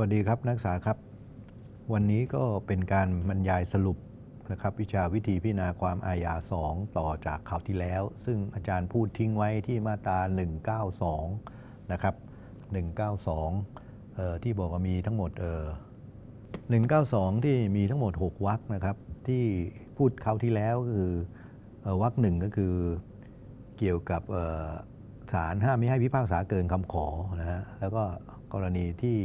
วัสดีครับนักศึกษาครับวันนี้ก็เป็นการบรรยายสรุปนะครับวิชาวิธีพิจารณาความอาญา2 ต่อจากข่าวที่แล้ว ซึ่งอาจารย์พูดทิ้งไว้ที่มาตรา192นะครับ192 ที่บอกว่ามีทั้งหมด่เ192 ที่มีทั้งหมด 6วรรคนะครับที่พูดคราวที่แล้วคือวรรคหนึ่งก็คือเกี่ยวกับศาลห้ามไม่ให้พิพากษาเกินคำขอนะฮะแล้วก็กรณีที่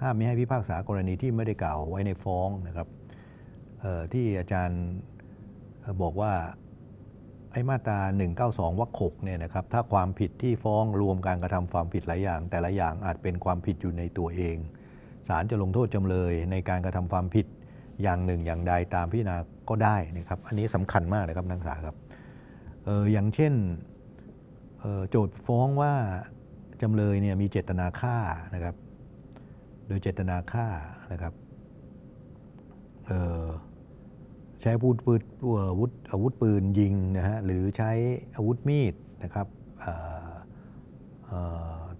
ห้ามไม่ให้พิพากษากรณีที่ไม่ได้กล่าวไว้ในฟ้องนะครับที่อาจารย์บอกว่าไอ้มาตรา 192วรรคกเนี่ยนะครับ ถ้าความผิดที่ฟ้องรวมการกระทำความผิดหลายอย่าง แต่ละอย่างอาจเป็นความผิดอยู่ในตัวเองศาลจะลงโทษจำเลยในการกระทำความผิดอย่างหนึ่งอย่างใดตามพิจารณา ก็ได้นะครับ อันนี้สำคัญมากนะครับนักศึกษาครับอออย่างเช่นโจทย์ฟ้องว่าจำเลยเนี่ยมีเจตนาฆ่านะครับโดยเจตนาฆ่านะครับใช้พูดปืนอาวุธอาวุธปืนยิงนะฮะหรือใช้อาวุธมีดนะครับ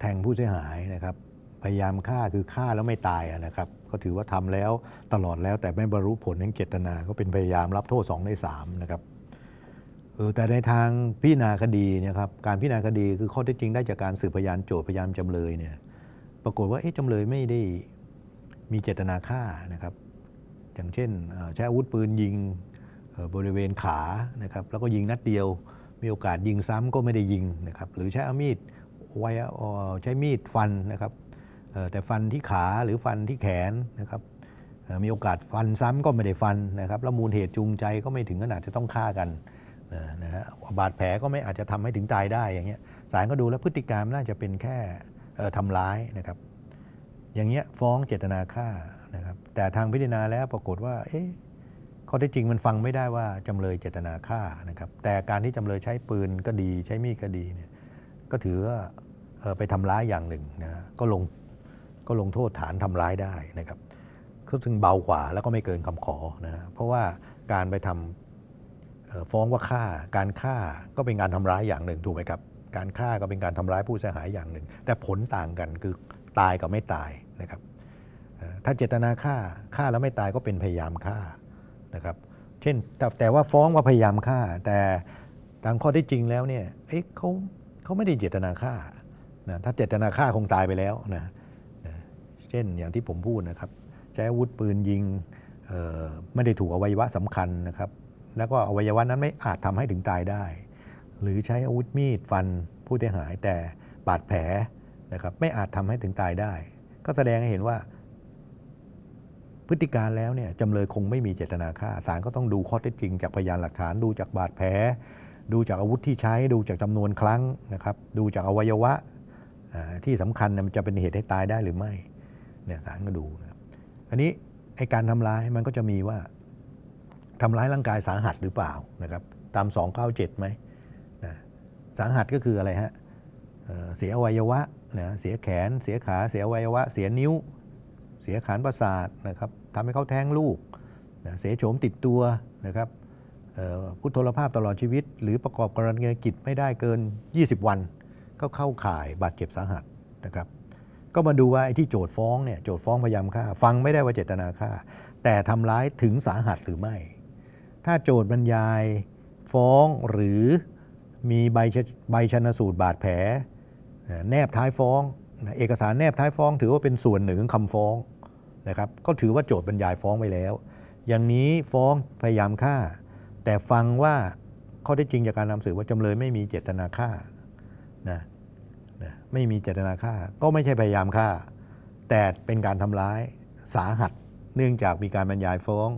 แทงผู้เสียหายนะครับพยายามฆ่าคือฆ่าแล้วไม่ตายนะครับก็ถือว่าทำแล้วตลอดแล้วแต่ไม่บรรลุผลแห่งเจตนาก็เป็นพยายามรับโทษ2ใน3นะครับแต่ในทางพิจารณาคดีนะครับการพิจารณาคดีคือข้อเท็จจริงได้จากการสืบพยานโจทย์พยานจำเลยเนี่ยปรากฏว่าจำเลยไม่ได้มีเจตนาฆ่านะครับอย่างเช่นใช้อาวุธปืนยิงบริเวณขานะครับแล้วก็ยิงนัดเดียว มีโอกาสยิงซ้ำก็ไม่ได้ยิงนะครับหรือใช้อามีดวายใช้มีดฟันนะครับแต่ฟันที่ขาหรือฟันที่แขนนะครับมีโอกาสฟันซ้ำก็ไม่ได้ฟันนะครับแล้วมูลเหตุจูงใจก็ไม่ถึงขนาดจะต้องฆ่ากันนะฮะบาดแผลก็ไม่อาจจะทำให้ถึงตายได้อย่างเงี้ยสารก็ดูแล้วพฤติกรรมน่าจะเป็นแค่ทำร้ายนะครับอย่างเงี้ยฟ้องเจตนาฆ่านะครับแต่ทางพิจารณาแล้วปรากฏว่าเอ๊ะข้อเท็จจริงมันฟังไม่ได้ว่าจำเลยเจตนาฆ่านะครับแต่การที่จำเลยใช้ปืนก็ดีใช้มีดก็ดีเนี่ยก็ถือว่าไปทำร้ายอย่างหนึ่งนะก็ลงก็ลงโทษฐานทำร้ายได้นะครับก็ถึงเบากว่าแล้วก็ไม่เกินคำขอนะเพราะว่าการไปทำฟ้องว่าฆ่าการฆ่าก็เป็นการทำร้ายอย่างหนึ่งถูกไหมครับการฆ่าก็เป็นการทำร้ายผู้เสียหายอย่างหนึ่ง แต่ผลต่างกันคือตายกับไม่ตายนะครับถ้าเจตนาฆ่าฆ่าแล้วไม่ตายก็เป็นพยายามฆ่านะครับเช่นแต่ว่าฟ้องว่าพยายามฆ่า แต่ตามข้อได้จริงแล้วเนี่ยเอ๊ะเขาเขาไม่ได้เจตนาฆ่านะถ้าเจตนาฆ่าคงตายไปแล้วนะนะเช่นอย่างที่ผมพูดนะครับใช้อาวุธปืนยิงไม่ได้ถูกอวัยวะสำคัญนะครับแล้วก็อวัยวะนั้นไม่อาจทำให้ถึงตายได้หรือใช้อาวุธมีดฟันผู้เสียหายแต่บาดแผลนะครับไม่อาจทำให้ถึงตายได้ ก็แสดงให้เห็นว่า พฤติการแล้วเนี่ยจำเลยคงไม่มีเจตนาฆ่าศาลก็ต้องดูข้อเท็จจริงจากพยานหลักฐานดูจากบาดแผลดูจากอาวุธที่ใช้ดูจากจำนวนครั้งนะครับดูจากอวัยวะที่สำคัญมันจะเป็นเหตุให้ตายได้หรือไม่เนี่ยศาลก็ดูนะครับอันนี้ไอการทำร้ายมันก็จะมีว่าทำร้ายร่างกายสาหัสหรือเปล่านะครับตาม297ไหมสาหัสก็คืออะไรฮะ เสียอวัยวะนะเสียแขน เสียขา เสียอวัยวะ เสียนิ้ว เสียขานประสาทนะครับทำให้เขาแท้งลูกนะเสียโฉมติดตัวนะครับพุทธลภาพตลอดชีวิต หรือประกอบกรณีกิจไม่ได้เกิน 20 วัน ก็เข้าข่ายบาดเจ็บสาหัสนะครับ ก็มาดูว่าไอ้ที่โจทฟ้องเนี่ยโจทฟ้องพยายามฆ่า ฟังไม่ได้ว่าเจตนาฆ่าแต่ทำร้ายถึงสาหัสหรือไม่ ถ้าโจทบรรยายฟ้องหรือมีใบใบชนสูตรบาดแผลแนบท้ายฟ้องเอกสารแนบท้ายฟ้องถือว่าเป็นส่วนหนึ่งคำฟ้องนะครับ ก็ถือว่าโจทย์บรรยายฟ้องไว้แล้ว อย่างนี้ฟ้องพยายามฆ่า แต่ฟังว่าข้อเท็จจริงจากการนำสืบว่าจำเลยไม่มีเจตนาฆ่านะนะไม่มีเจตนาฆ่า ก็ไม่ใช่พยายามฆ่า แต่เป็นการทำร้ายสาหัส เนื่องจากมีการบรรยายฟ้อง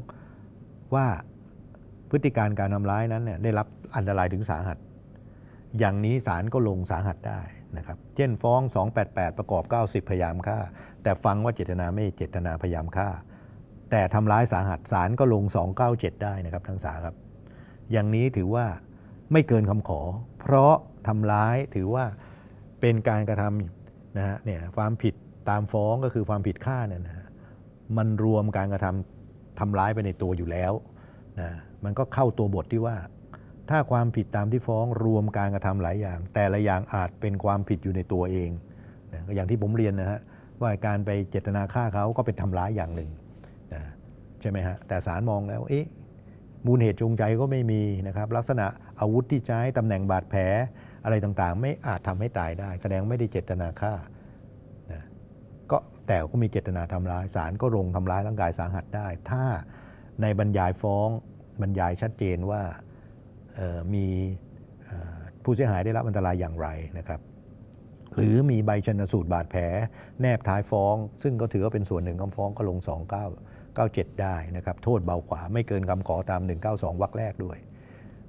ว่าพฤติการการทำร้ายนั้นเนี่ยได้รับอันตรายถึงสาหัสอย่างนี้ศาลก็ลงสาหัสได้นะครับเช่นฟ้อง 288 ประกอบ 90 พยายามฆ่า แต่ฟังว่าเจตนาไม่เจตนาพยายามฆ่า แต่ทำร้ายสาหัสศาลก็ลง 297 ได้นะครับทั้งสาครับ อย่างนี้ถือว่าไม่เกินคำขอ เพราะทำร้ายถือว่าเป็นการกระทำนะฮะเนี่ยความผิดตามฟ้องก็คือความผิดฆ่าเนี่ยนะฮะมันรวมการกระทำทำร้ายไปในตัวอยู่แล้วนะมันก็เข้าตัวบทที่ว่าถ้าความผิดตามที่ฟ้องรวมการกระทำหลายอย่าง แต่ละอย่างอาจเป็นความผิดอยู่ในตัวเองนะอย่างที่ผมเรียนนะฮะว่าการไปเจตนาฆ่าเขาก็เป็นทำร้ายอย่างหนึ่งนะใช่ไหมฮะ แต่ศาลมองแล้ว เอ๊ะ มูลเหตุจูงใจก็ไม่มีนะครับลักษณะอาวุธที่ใช้ตำแหน่งบาดแผลอะไรต่างๆ ไม่อาจทำให้ตายได้ แสดงไม่ได้เจตนาฆ่านะก็แต่ก็มีเจตนาทำร้ายศาลก็ลงทำร้ายร่างกายสาหัสได้ ถ้าในบรรยายฟ้องบรรยายชัดเจนว่ามีผู้เสียหายได้รับอันตรายอย่างไรนะครับ หรือมีใบชนสูตร บาดแผลแนบท้ายฟ้อง ซึ่งก็ถือว่าเป็นส่วนหนึ่งคำฟ้องก็ลง 2997 ได้นะครับ โทษเบากว่าไม่เกินคำขอตาม 192 วรรคแรกด้วย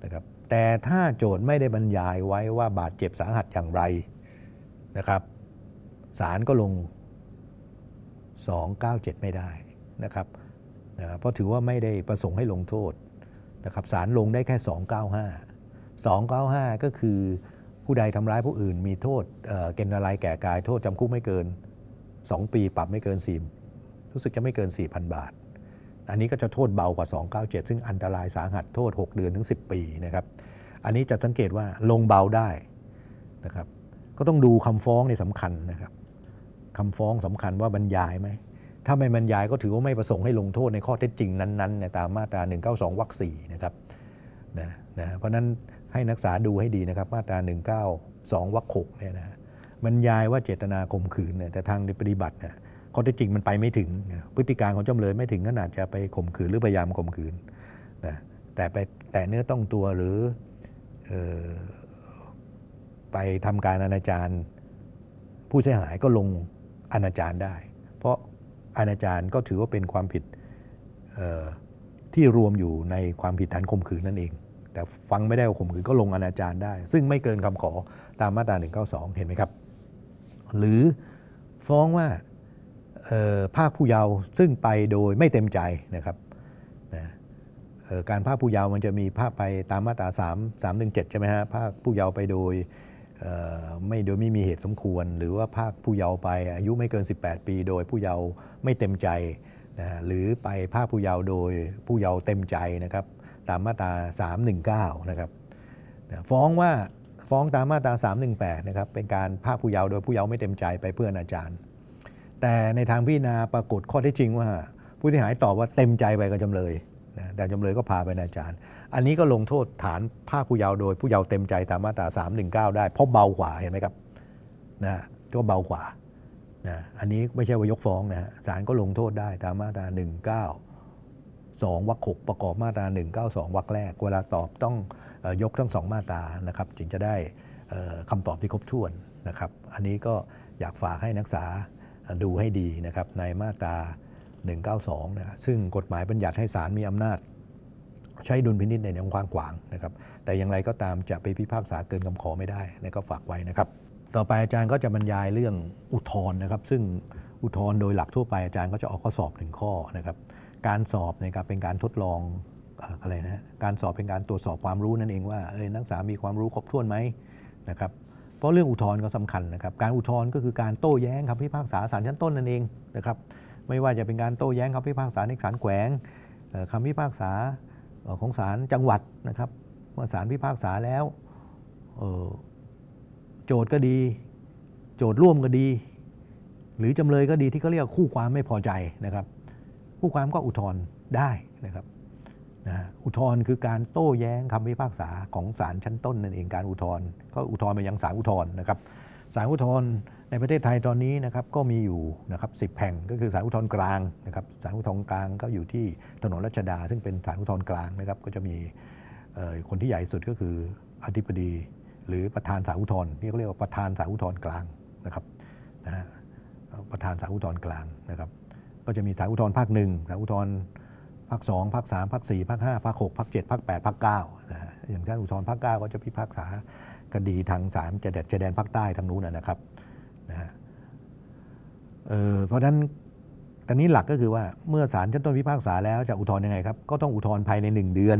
นะครับแต่ถ้าโจทย์ไม่ได้บรรยายไว้ว่าบาดเจ็บสาหัสอย่างไรนะครับศาลก็ลง 297 ไม่ได้นะครับนะเพราะถือว่าไม่ได้ประสงค์ให้ลงโทษนะครับศาลลงได้แค่ 295 295 ก็คือผู้ใดทำร้ายผู้อื่นมีโทษเกณฑ์อะไรแก่กาย โทษจำคุกไม่เกิน 2 ปีปรับไม่เกิน4รู้สึกจะไม่เกิน 4,000 บาท อันนี้ก็จะโทษเบากว่า 297 ซึ่งอันตรายสาหัสโทษ 6 เดือนถึง 10 ปีนะครับ อันนี้จะสังเกตว่าลงเบาได้นะครับ ก็ต้องดูคำฟ้องในสำคัญนะครับคำฟ้องสำคัญว่าบรรยายไหมถ้าไม่บรรยายก็ถือว่าไม่ประสงค์ให้ลงโทษในข้อเท็จจริงนั้นๆ ตามมาตรา 192วรรค่นะครับนะนะเพราะนั้นให้นักศึกษาดูให้ดีนะครับ มาตรา 192วรรคกเนี่ยนะบรรยายว่าเจตนาข่มขืนเนี่ยแต่ทางปฏิบัติเนี่ยข้อเท็จจริงมันไปไม่ถึงพฤติการของจำเลยไม่ถึงขนาดจะไปข่มขืนหรือพยายามข่มขืนนะแต่ไปแต่เนื้อต้องตัวหรือออไปทำการอนาจารผู้เสียหายก็ลงอนาจารได้ เพราะอนาจารก็ถือว่าเป็นความผิดที่รวมอยู่ในความผิดฐานข่มขืนนั่นเอง แต่ฟังไม่ได้ว่าข่มขืนก็ลงอนาจารได้ ซึ่งไม่เกินคำขอตามมาตรา 192 เห็นไหมครับ หรือฟ้องว่าภาคผู้เยาว์ซึ่งไปโดยไม่เต็มใจนะครับนะการภาคผู้เยาว์มันจะมีภาคไปตามมาตรา 3 3 1 7ใช่ไหมฮะภาคผู้เยาว์ไปโดยไม่โดย ไม่มีเหตุสมควร หรือว่าภาคผู้เยาว์ไป อายุไม่เกิน 18 ปี โดยผู้เยาว์ไม่เต็มใจนะหรือไปภาคผู้เยาว์โดยผู้เยาว์เต็มใจนะครับตามมาตรา 319 นะครับฟ้องว่าฟ้องตามมาตรา 318 นะครับเป็นการภาคผู้เยาว์โดยผู้เยาว์ไม่เต็มใจไปเพื่อนอาจารย์ แต่ในทางพิจารณาปรากฏข้อเท็จจริงว่า ผู้เสียหายตอบว่าเต็มใจไปกับจำเลยนะแต่จำเลยก็พาไปอาจารย์ อันนี้ก็ลงโทษฐานภาคผู้เยาว์โดยผู้เยาว์เต็มใจตามมาตรา 319 ได้เพราะเบากว่าเห็นไหมครับนะก็เบากว่านะอันนี้ไม่ใช่ว่ายกฟ้องนะฮะศาลก็ลงโทษได้ตามมาตรา192วรรค6 ประกอบมาตรา 192วรรคแรกเวลาตอบต้องยกทั้งสองมาตรานะครับจึงจะได้คำตอบที่ครบถ้วนนะครับอันนี้ก็อยากฝากให้นักศึกษาดูให้ดีนะครับในมาตรา 192นะซึ่งกฎหมายบัญญัติให้ศาลมีอำนาจใช้ดุลพินิจในแนวความขวางนะครับแต่อย่างไรก็ตามจะไปพิพากษาเกินคำขอไม่ได้นะก็ฝากไว้นะครับต่อไปอาจารย์ก็จะบรรยายเรื่องอุทธรณ์นะครับ ซึ่งอุทธรณ์โดยหลักทั่วไปอาจารย์ก็จะออกข้อสอบหนึ่งข้อนะครับการสอบนะครับเป็นการทดลองอะไรนะ การสอบเป็นการตรวจสอบความรู้นั่นเองว่าเอ้ยนักศึกษามีความรู้ครบถ้วนไหมนะครับเพราะเรื่องอุทธรณ์ก็สำคัญนะครับ การอุทธรณ์ก็คือการโต้แย้งคำพิพากษาศาลชั้นต้นนั่นเองนะครับไม่ว่าจะเป็นการโต้แย้งคำพิพากษาในศาลแขวงคำพิพากษาของศาลจังหวัดนะครับเมื่อศาลพิพากษาแล้วโจทย์ก็ดีโจทย์ร่วมก็ดี หรือจำเลยก็ดีที่เขาเรียกคู่ความไม่พอใจนะครับคู่ความก็อุทธรณ์ได้นะครับนะอุทธรณ์คือการโต้แย้งคำพิพากษาของศาลชั้นต้นนั่นเองการอุทธรณ์ก็อุทธรณ์ไปยังศาลอุทธรณ์นะครับศาลอุทธรณ์ในประเทศไทยตอนนี้นะครับก็มีอยู่นะครับสิบแห่งก็คือศาลอุทธรณ์กลางนะครับศาลอุทธรณ์กลางก็อยู่ที่ถนนรัชดา ซึ่งเป็นศาลอุทธรณ์กลางนะครับก็จะมีคนที่ใหญ่สุดก็คืออธิบดีหรือประธานสาอุทธรที่เขาเรียกว่าประธานสาอุทธรกลางนะครับนะประธานสาอุทธรกลางนะครับก็จะมีสาอุทธรภาคหนึ่งสาอุทธรภาคสองภาคสามภาคสี่ภาคห้าภาคหกภาคเจ็ดภาคแปดภาคเก้านะอย่างเช่นอุทธรภาคเก้าก็จะพิพากษาคดีทางศาลจดจะแดนภาคใต้ทางนู้นนะครับนะฮะเพราะฉะนั้นตอนนี้หลักก็คือว่าเมื่อศาลชั้นต้นพิพากษาแล้วจะอุทธรณ์ยังไงครับก็ต้องอุทธรณ์ภายใน 1 เดือน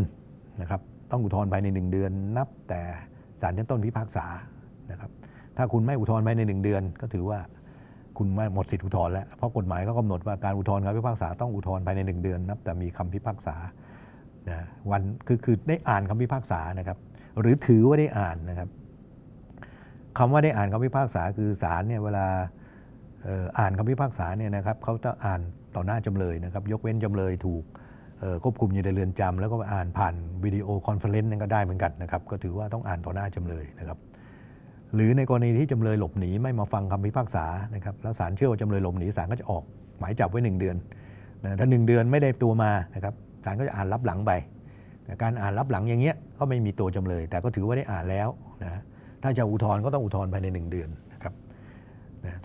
นะครับต้องอุทธรณ์ภายใน 1 เดือนนับแต่ศาลชั้นต้นพิพากษานะครับ ถ้าคุณไม่อุทธรณ์ภายในหนึ่งเดือน ก็ถือว่าคุณหมดสิทธิอุทธรณ์แล้ว เพราะกฎหมายก็กำหนดว่าการอุทธรณ์คำพิพากษา ต้องอุทธรณ์ภายในหนึ่งเดือน นับแต่มีคำพิพากษานะวันคือคือได้อ่านคำพิพากษานะครับหรือถือว่าได้อ่านนะครับคำว่าได้อ่านคำพิพากษา คือศาลเนี่ยเวลาอ่านคำพิพากษาเนี่ยนะครับเขาจะอ่านต่อหน้าจำเลยนะครับ ยกเว้นจำเลยถูกควบคุมอยู่ในเรือนจำแล้วก็อ่านผ่านวิดีโอคอนเฟลเลนต์นั่นก็ได้เหมือนกันนะครับก็ถือว่าต้องอ่านต่อหน้าจำเลยนะครับหรือในกรณีที่จำเลยหลบหนีไม่มาฟังคำพิพากษานะครับแล้วศาลเชื่อว่าจำเลยหลบหนีศาลก็จะออกหมายจับไว้ 1 เดือนนะถ้า 1 เดือนไม่ได้ตัวมานะครับศาลก็จะอ่านรับหลังไปการอ่านรับหลังอย่างเงี้ยก็ไม่มีตัวจำเลย แต่ก็ถือว่าได้อ่านแล้วนะถ้าจะอุทธรณ์ก็ต้องอุทธรณ์ภายใน 1 เดือน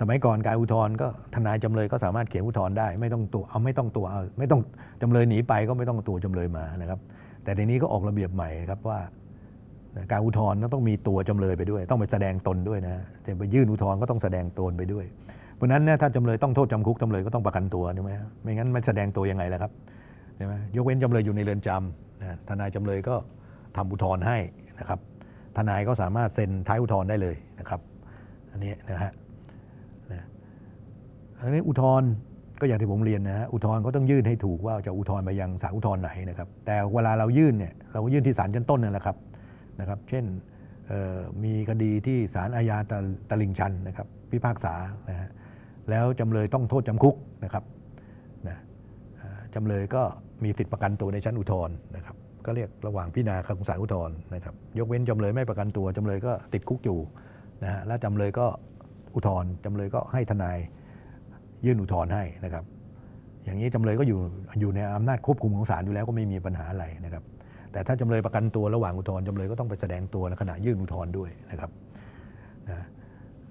สมัยก่อนการอุทธรณ์ก็ทนายจำเลยก็สามารถเขียนอุทธรณ์ได้ไม่ต้องตัวเอาไม่ต้องตัวเอาไม่ต้องจำเลยหนีไปก็ไม่ต้องตัวจำเลยมานะครับ แต่ในนี้ก็ออกระเบียบใหม่ครับว่าการอุทธรณ์ต้องมีตัวจำเลยไปด้วย ต้องไปแสดงตนด้วยนะจะไปยื่นอุทธรณ์ก็ต้องแสดงตนไปด้วย เพราะนั้นเนี่ยถ้าจำเลยต้องโทษจำคุกจำเลยก็ต้องประกันตัวใช่ไหมไม่งั้นมันแสดงตัวยังไงล่ะครับใช่ไหมยกเว้นจำเลยอยู่ในเรือนจำนะทนายจำเลยก็ทำอุทธรณ์ให้นะครับ ทนายก็สามารถเซ็นท้ายอุทธรณ์ได้เลยนะครับอันนี้นะฮะอันงนี้อุทธร์ก็อย่างที่ผมเรียนนะฮะอุทธร์เขาต้องยื่นให้ถูกว่าจะอุทธร์ไปยังศาลอุทธร์ไหนนะครับ แต่เวลาเรายื่นเนี่ยเราก็ยื่นที่ศาลชั้นต้นนั่นแหละครับนะครับ เช่นมีคดีที่ศาลอาญาตลิ่งชันนะครับพิพากษานะฮะแล้วจำเลยต้องโทษจำคุกนะครับนะจำเลยก็มีสิทธิประกันตัวในชั้นอุทธร์นะครับก็เรียกระหว่างพิจารณาคองศาลอุทธร์นะครับ ยกเว้นจำเลยไม่ประกันตัวจำเลยก็ติดคุกอยู่นะฮะและจำเลยก็อุทธร์จำเลยก็ให้ทนายยื่นอุทธรณ์ให้นะครับ อย่างนี้จำเลยก็อยู่อยู่ในอำนาจควบคุมของศาลอยู่แล้วก็ไม่มีปัญหาอะไรนะครับ แต่ถ้าจำเลยประกันตัว ระหว่างอุทธรณ์จำเลยก็ต้องไปแสดงตัวในขณะยื่นอุทธรณ์ด้วยนะครับ นะ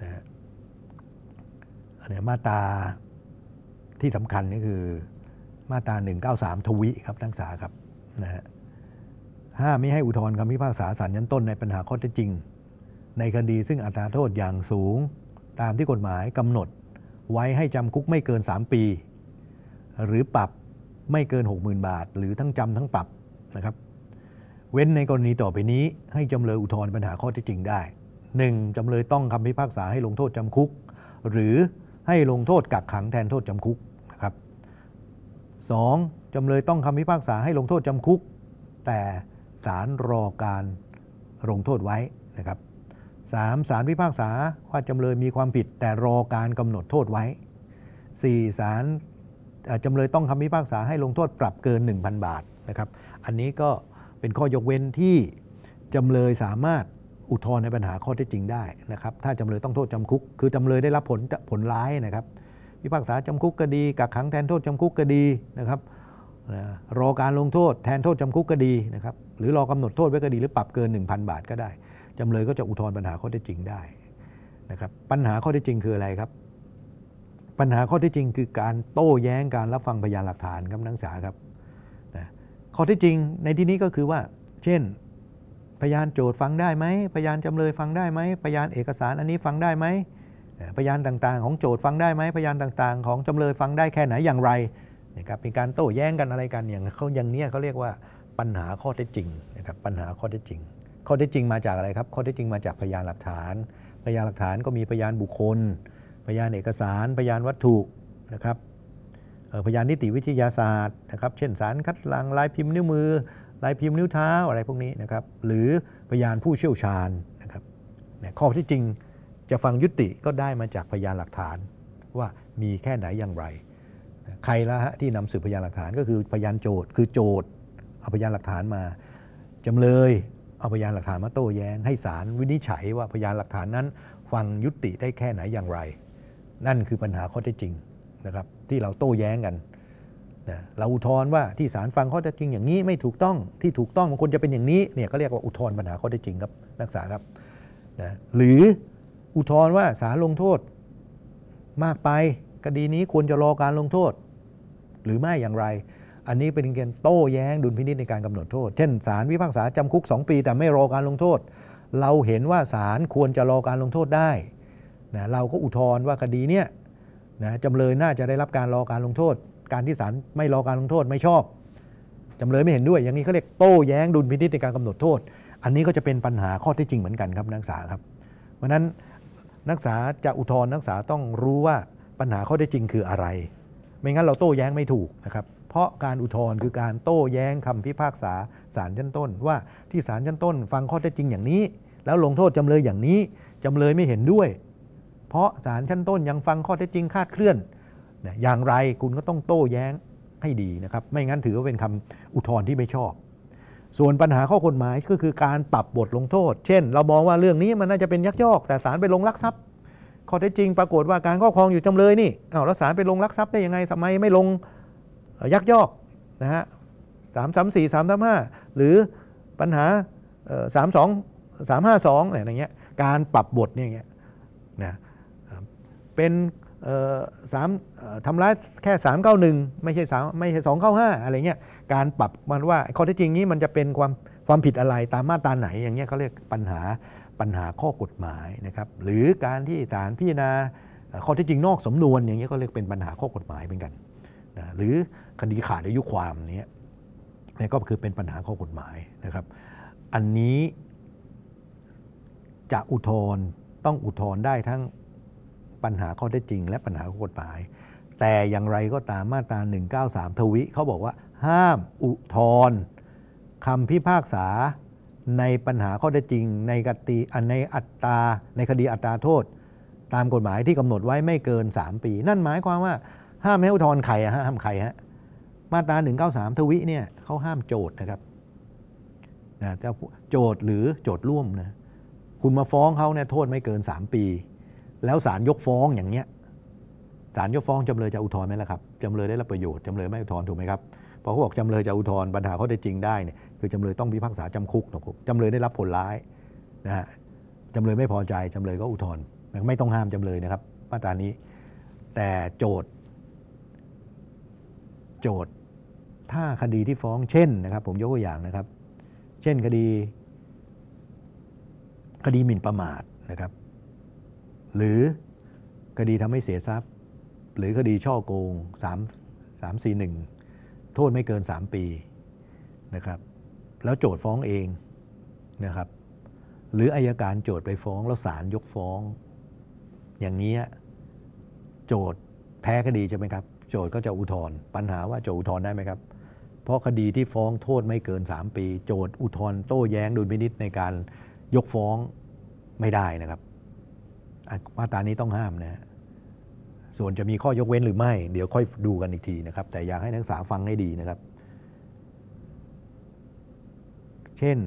นะอันนี้มาตราที่สำคัญนี่คือมาตรา193 ทวิครับทั้ศสาครับ นะฮะ ห้าไม่ให้อุทธรณ์คำพิพากษาศาลชั้นต้น ในปัญหาข้อเท็จจริงในคดี ซึ่งอัตราโทษอย่างสูงตามที่กฎหมายกำหนดไว้ให้จำคุกไม่เกิน 3 ปี หรือปรับไม่เกิน 60,000 บาท หรือทั้งจำทั้งปรับนะครับ เว้นในกรณีต่อไปนี้ ให้จำเลยอุทธรณ์ปัญหาข้อที่จริงได้ 1. จำเลยต้องคำพิพากษาให้ลงโทษจำคุก หรือให้ลงโทษกักขังแทนโทษจำคุกนะครับ 2. จำเลยต้องคำพิพากษาให้ลงโทษจำคุก แต่ศาลรอการลงโทษไว้นะครับ 3. สารพิพากษา ว่าจำเลยมีความผิดแต่รอการกำหนดโทษไว้ 4. สารจำเลยต้องคำพิพากษาให้ลงโทษปรับเกิน 1,000 บาทนะครับอันนี้ก็เป็นข้อยกเว้นที่จำเลยสามารถอุทธรณ์ในปัญหาข้อเท็จจริงได้นะครับถ้าจำเลยต้องโทษจำคุก คือจำเลยได้รับผลผลร้ายนะครับพิพากษาจำคุกก็ดีกักขังแทนโทษจำคุกก็ดีนะครับรอการลงโทษแทนโทษจำคุกก็ดีนะครับหรือรอกำหนดโทษไว้ก็ดีหรือปรับเกิน 1,000 บาทก็ได้จำเลยก็จะอุทธรณ์ปัญหาข้อเท็จจริงได้นะครับปัญหาข้อเท็จจริงคืออะไรครับ ปัญหาข้อเท็จจริงคือการโต้แย้งการรับฟังพยานหลักฐานครับนักศึกษาครับนะข้อเท็จจริงในที่นี้ก็คือว่าเช่นพยานโจทย์ฟังได้ไหมพยานจำเลยฟังได้ไหมพยานเอกสารอันนี้ฟังได้ไหมพยานต่าง ๆ ของโจทย์ฟังได้ไหมพยานต่าง ๆ ของจำเลยฟังได้แค่ไหนอย่างไรนะครับเป็นการโต้แย้งกันอะไรกันอย่างเขาอย่างนี้เขาเรียกว่าปัญหาข้อเท็จจริงนะครับปัญหาข้อเท็จจริงข้อเท็จจริงมาจากอะไรครับ ข้อเท็จจริงมาจากพยานหลักฐาน พยานหลักฐานก็มีพยานบุคคล พยานเอกสาร พยานวัตถุนะครับพยานนิติวิทยาศาสตร์นะครับ เช่น สารคัดหลังลายพิมพ์นิ้วมือ ลายพิมพ์นิ้วเท้าอะไรพวกนี้นะครับ หรือพยานผู้เชี่ยวชาญนะครับข้อที่จริงจะฟังยุติ ก็ได้มาจากพยานหลักฐานว่ามีแค่ไหนอย่างไร ใครละฮะที่นำสืบพยานหลักฐาน ก็คือพยานโจทย์คือโจทย์เอาพยานหลักฐานมาจำเลยเอาพยานหลักฐานมาโต้แย้งให้ศาลวินิจฉัยว่าพยานหลักฐานนั้นฟังยุติได้แค่ไหนอย่างไร นั่นคือปัญหาข้อเท็จจริงนะครับที่เราโต้แย้งกันนะเราอุทธรณ์ว่าที่ศาลฟังข้อเท็จจริงอย่างนี้ไม่ถูกต้องที่ถูกต้องมันควรจะเป็นอย่างนี้เนี่ยก็เรียกว่าอุทธรณ์ปัญหาข้อเท็จจริงครับนักศึกษาครับนะหรืออุทธรณ์ว่าศาลลงโทษ มากไปคดีนี้ควรจะรอการลงโทษ หรือไม่อย่างไรอันนี้เป็นการโต้แย้งดุลพินิจในการกำหนดโทษ เช่นศาลพิพากษาจำคุก 2 ปีแต่ไม่รอการลงโทษ เราเห็นว่าศาลควรจะรอการลงโทษได้นะเราก็อุทธรณ์ว่าคดีเนี่ยนะจำเลยน่าจะได้รับการรอการลงโทษ การที่ศาลไม่รอการลงโทษไม่ชอบจำเลยไม่เห็นด้วยอย่างนี้เขาเรียกโต้แย้งดุลพินิจในการกำหนดโทษ อันนี้ก็จะเป็นปัญหาข้อท็จจริงเหมือนกันครับนักศึกษาครับ เพราะนั้นนักศึกษาจะอุทธรณ์นักศึกษาต้องรู้ว่าปัญหาข้อได้จริงคืออะไร ไม่งั้นเราโต้แย้งไม่ถูกนะครับเพราะการอุทธรณ์คือการโต้แย้งคำพิพากษาศาลชั้นต้น ว่าที่ศาลชั้นต้นฟังข้อเท็จจริงอย่างนี้ แล้วลงโทษจำเลยอย่างนี้จำเลยไม่เห็นด้วย เพราะศาลชั้นต้นยังฟังข้อเท็จจริงคาดเคลื่อน อย่างไรคุณก็ต้องโต้แย้งให้ดีนะครับไม่งั้นถือว่าเป็นคำอุทธรณ์ที่ไม่ชอบ ส่วนปัญหาข้อกฎหมายก็คือการปรับบทลงโทษ เช่น เรามองว่าเรื่องนี้มันน่าจะเป็นยักยอก แต่ศาลไปลงลักทรัพย์ ข้อเท็จจริง ปรากฏว่าการครอบครองอยู่จำเลยนี่อ้าวแล้วศาลไปลงลักทรัพย์ได้ยังไงทำไมไม่ลงยักยอกนะฮะสามสามสี่สามสามห้าหรือปัญหาสามสองสามห้าสองอะไรอย่างเงี้ยการปรับบทเนี่ยเงี้ยนะเป็นสามทำร้ายแค่สามเก้าหนึ่งไม่ใช่สามไม่ใช่สองเก้าห้าอะไรเงี้ยการปรับมันว่าข้อทีจจริงนี้มันจะเป็นความความผิดอะไรตามมาตราไหนอย่างเงี้ยเขาเรียกปัญหาปัญหาข้อกฎหมายนะครับหรือการที่ศาลพิจารณาข้อทีจจริงนอกสมนวนอย่างเงี้ยก็เรียกเป็นปัญหาข้อกฎหมายเหมือนกันนะหรือคดีขาดอายุความนี้นี่ก็คือเป็นปัญหาข้อกฎหมายนะครับ อันนี้จะอุทธรณ์ต้องอุทธรณ์ได้ทั้งปัญหาข้อเท็จจริง และปัญหาข้อกฎหมาย แต่อย่างไรก็ตามมาตรา 193 ทวิเขาบอกว่าห้ามอุทธรณ์คำพิพากษาในปัญหาข้อเท็จจริง ในกติในอัตราในคดีอัตราโทษ ตามกฎหมายที่กำหนดไว้ไม่เกิน 3 ปี นั่นหมายความว่าห้ามให้อุทธรณ์ใครฮะห้ามใครฮะมาตรา 193 ทวิ เนี่ยเขาห้ามโจทย์นะครับนะจะโจทย์หรือโจทย์ร่วมนะคุณมาฟ้องเขาเนี่ย โทษไม่เกิน 3 ปี แล้วศาลยกฟ้องอย่างเนี้ย ศาลยกฟ้อง จำเลยจะอุทธรณ์ไหมล่ะครับ จำเลยได้รับประโยชน์ จำเลยไม่อุทธรณ์ถูกไหมครับ พอเขาบอกจำเลยจะอุทธรณ์ ปัญหาเขาได้จริงได้เนี่ย คือ จำเลยต้องพิพากษาจำคุกนะครับจำเลยได้รับผลร้ายนะฮะ จำเลยไม่พอใจ จำเลยก็อุทธรณ์ไม่ต้องห้ามจำเลยนะครับ มาตรานี้ แต่โจทย์โจทย์ถ้าคดีที่ฟ้องเช่นนะครับผมยกตัวอย่างนะครับ เช่นคดีคดีหมิ่นประมาทนะครับ หรือคดีทำให้เสียทรัพย์ หรือคดีช่อโกง3 3 4 1โทษไม่เกิน 3 ปีนะครับแล้วโจทฟ้องเองนะครับหรืออายการโจทไปฟ้องแล้วศาลยกฟ้อง อย่างนี้โจทแพ้คดีใช่ไหมครับ โจทก็จะอุทธรณ์ปัญหาว่าโจทอุทธรณ์ได้ไหมครับเพราะคดีที่ฟ้องโทษไม่เกิน3 ปี โจทย์อุทธรณ์โต้แย้งดุลพินิษในการยกฟ้องไม่ได้นะครับมาตรานี้ต้องห้ามนะฮะส่วนจะมีข้อยกเว้นหรือไม่ เดี๋ยวค่อยดูกันอีกทีนะครับ แต่อยากให้นักศึกษาฟังให้ดีนะครับ เช่น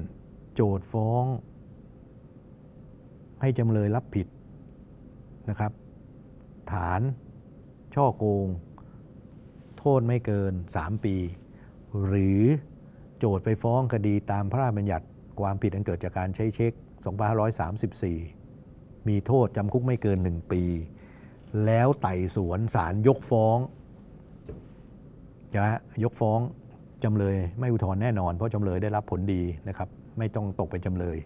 โจทย์ฟ้อง ให้จำเลยรับผิดนะครับ ฐานช่อโกง โทษไม่เกิน 3 ปีหรือโจทย์ไปฟ้องคดีตามพระราชบัญญัติความผิดอันเกิดจากการใช้เช็ค 2534 มีโทษจำคุกไม่เกิน1ปี แล้วไต่สวนศาลยกฟ้องจะยกฟ้องจำเลยไม่อุทธรณ์แน่นอน เพราะจำเลยได้รับผลดีนะครับไม่ต้องตกเป็นจำเลย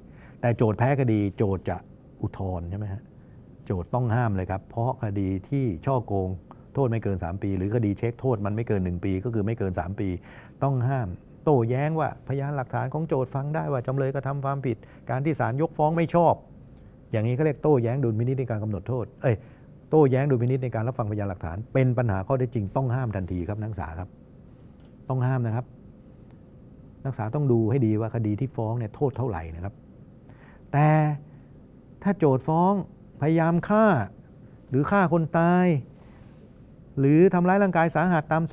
แต่โจทแพ้คดีโจทจะอุทธรณ์ใช่ไหมฮะโจทต้องห้ามเลยครับ เพราะคดีที่ช่อโกงโทษไม่เกิน 3 ปี หรือคดีเช็คโทษมันไม่เกิน 1 ปีก็คือไม่เกิน 3 ปี ต้องห้าม โต้แย้งว่าพยานหลักฐานของโจทก์ฟังได้ว่าจำเลยกระทำความผิด การที่ศาลยกฟ้องไม่ชอบ อย่างนี้เขาเรียกโต้แย้งดุลพินิจในการกำหนดโทษเอ้ยโต้แย้งดุลพินิจในการรับฟังพยานหลักฐาน เป็นปัญหาข้อได้จริงต้องห้ามทันทีครับนักศึกษาครับต้องห้ามนะครับ นักศึกษาต้องดูให้ดีว่าคดีที่ฟ้องเนี่ยโทษเท่าไหร่นะครับ แต่ถ้าโจทก์ฟ้องพยายามฆ่า หรือฆ่าคนตายหรือทำร้ายร่างกายสาหัสตาม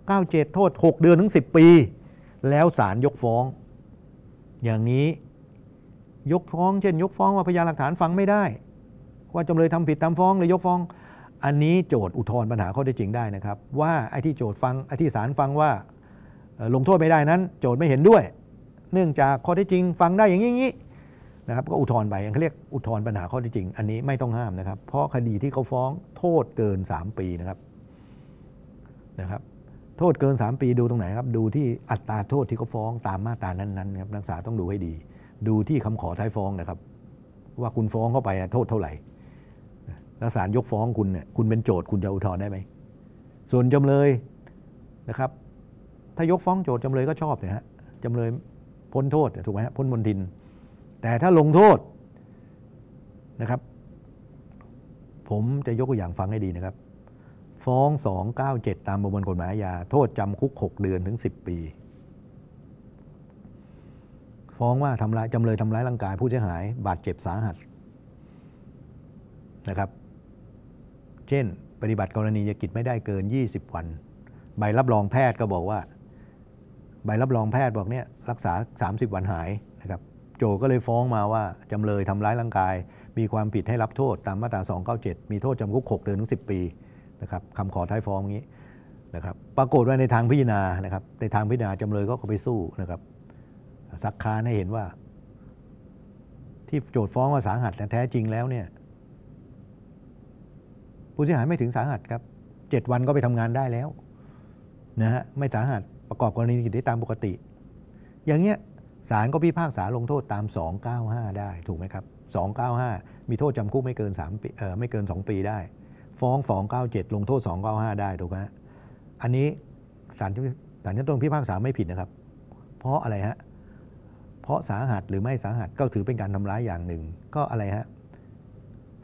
297 โทษ 6 เดือนถึง 10 ปี แล้วศาลยกฟ้อง อย่างนี้ยกฟ้องเช่นยกฟ้องว่าพยานหลักฐานฟังไม่ได้ ว่าจำเลยทำผิดตามฟ้องเลยยกฟ้อง อันนี้โจทย์อุทธรณ์ปัญหาข้อได้จริงได้นะครับ ว่าไอ้ที่โจทย์ฟังไอ้ที่ศาลฟังว่าลงโทษไม่ได้นั้นโจทย์ไม่เห็นด้วย เนื่องจากข้อท็จจริงฟังได้อย่างนี้นะครับก็อุทธรณ์ไปเขาเรียกอุทธรณ์ปัญหาข้อท็จจริง อันนี้ไม่ต้องห้ามนะครับ เพราะคดีที่เขาฟ้องโทษเกิน 3 ปีนะครับนะครับโทษเกิน 3 ปีดูตรงไหนครับดูที่อัตราโทษที่เขาฟ้องตามมาตรานั้นๆครับนักศึกษาต้องดูให้ดี ดูที่คำขอท้ายฟ้องนะครับ ว่าคุณฟ้องเข้าไปนะโทษเท่าไหร่กศ้กศาลยกฟ้องคุณเนี่ยคุณเป็นโจทย์คุณจะอุทธรณ์ได้ไหม ส่วนจำเลยนะครับ ถ้ายกฟ้องโจทย์จำเลยก็ชอบเนะยฮะจำเลยพ้นโทษถูกไหมฮะพ้นมนทิน แต่ถ้าลงโทษนะครับ ผมจะยกตัวอย่างฟังให้ดีนะครับฟ้อง 297 ตามประมวลกฎหมายอาญาโทษจำคุก 6 เดือนถึง 10 ปี ฟ้องว่าทำร้ายจำเลยทำร้ายร่างกายผู้เสียหายบาดเจ็บสาหัส นะครับ เช่น ปฏิบัติกรณียกิจไม่ได้เกิน 20 วัน ใบรับรองแพทย์ก็บอกว่า ใบรับรองแพทย์บอกเนี่ยรักษา 30 วันหายนะครับ โจก็เลยฟ้องมาว่า จำเลยทำร้ายร่างกาย มีความผิดให้รับโทษตามมาตรา297มีโทษจำคุก6เดือนถึง10 ปีะครับคำขอท้ายฟ้องอย่างนี้นะครับ ปรากฏว่าในทางพิจารณานะครับ ในทางพิจารณาจำเลยก็ไปสู้นะครับ สักค้านให้เห็นว่า ที่โจทฟ้องว่าสาหัสแต่แท้จริงแล้วเนี่ย ผู้เสียหายไม่ถึงสาหัสครับเจ็ดวันก็ไปทำงานได้แล้วนะฮะไม่สาหัสประกอบกรณีกิจได้ตามปกติ อย่างเงี้ยศาลก็พิพากษาลงโทษตาม 295 ได้ถูกไหมครับ 295 มีโทษจำคุกไม่เกิน3ปีไม่เกิน2ปีได้ฟ้อง 297 ลงโทษ 295 ได้ถูกไหมอันนี้ศาลศาลชั้นต้นพิพากษาไม่ผิดนะครับ เพราะอะไรฮะเพราะสาหัสหรือไม่สาหัสก็ถือเป็นการทำร้ายอย่างหนึ่งก็อะไรฮะ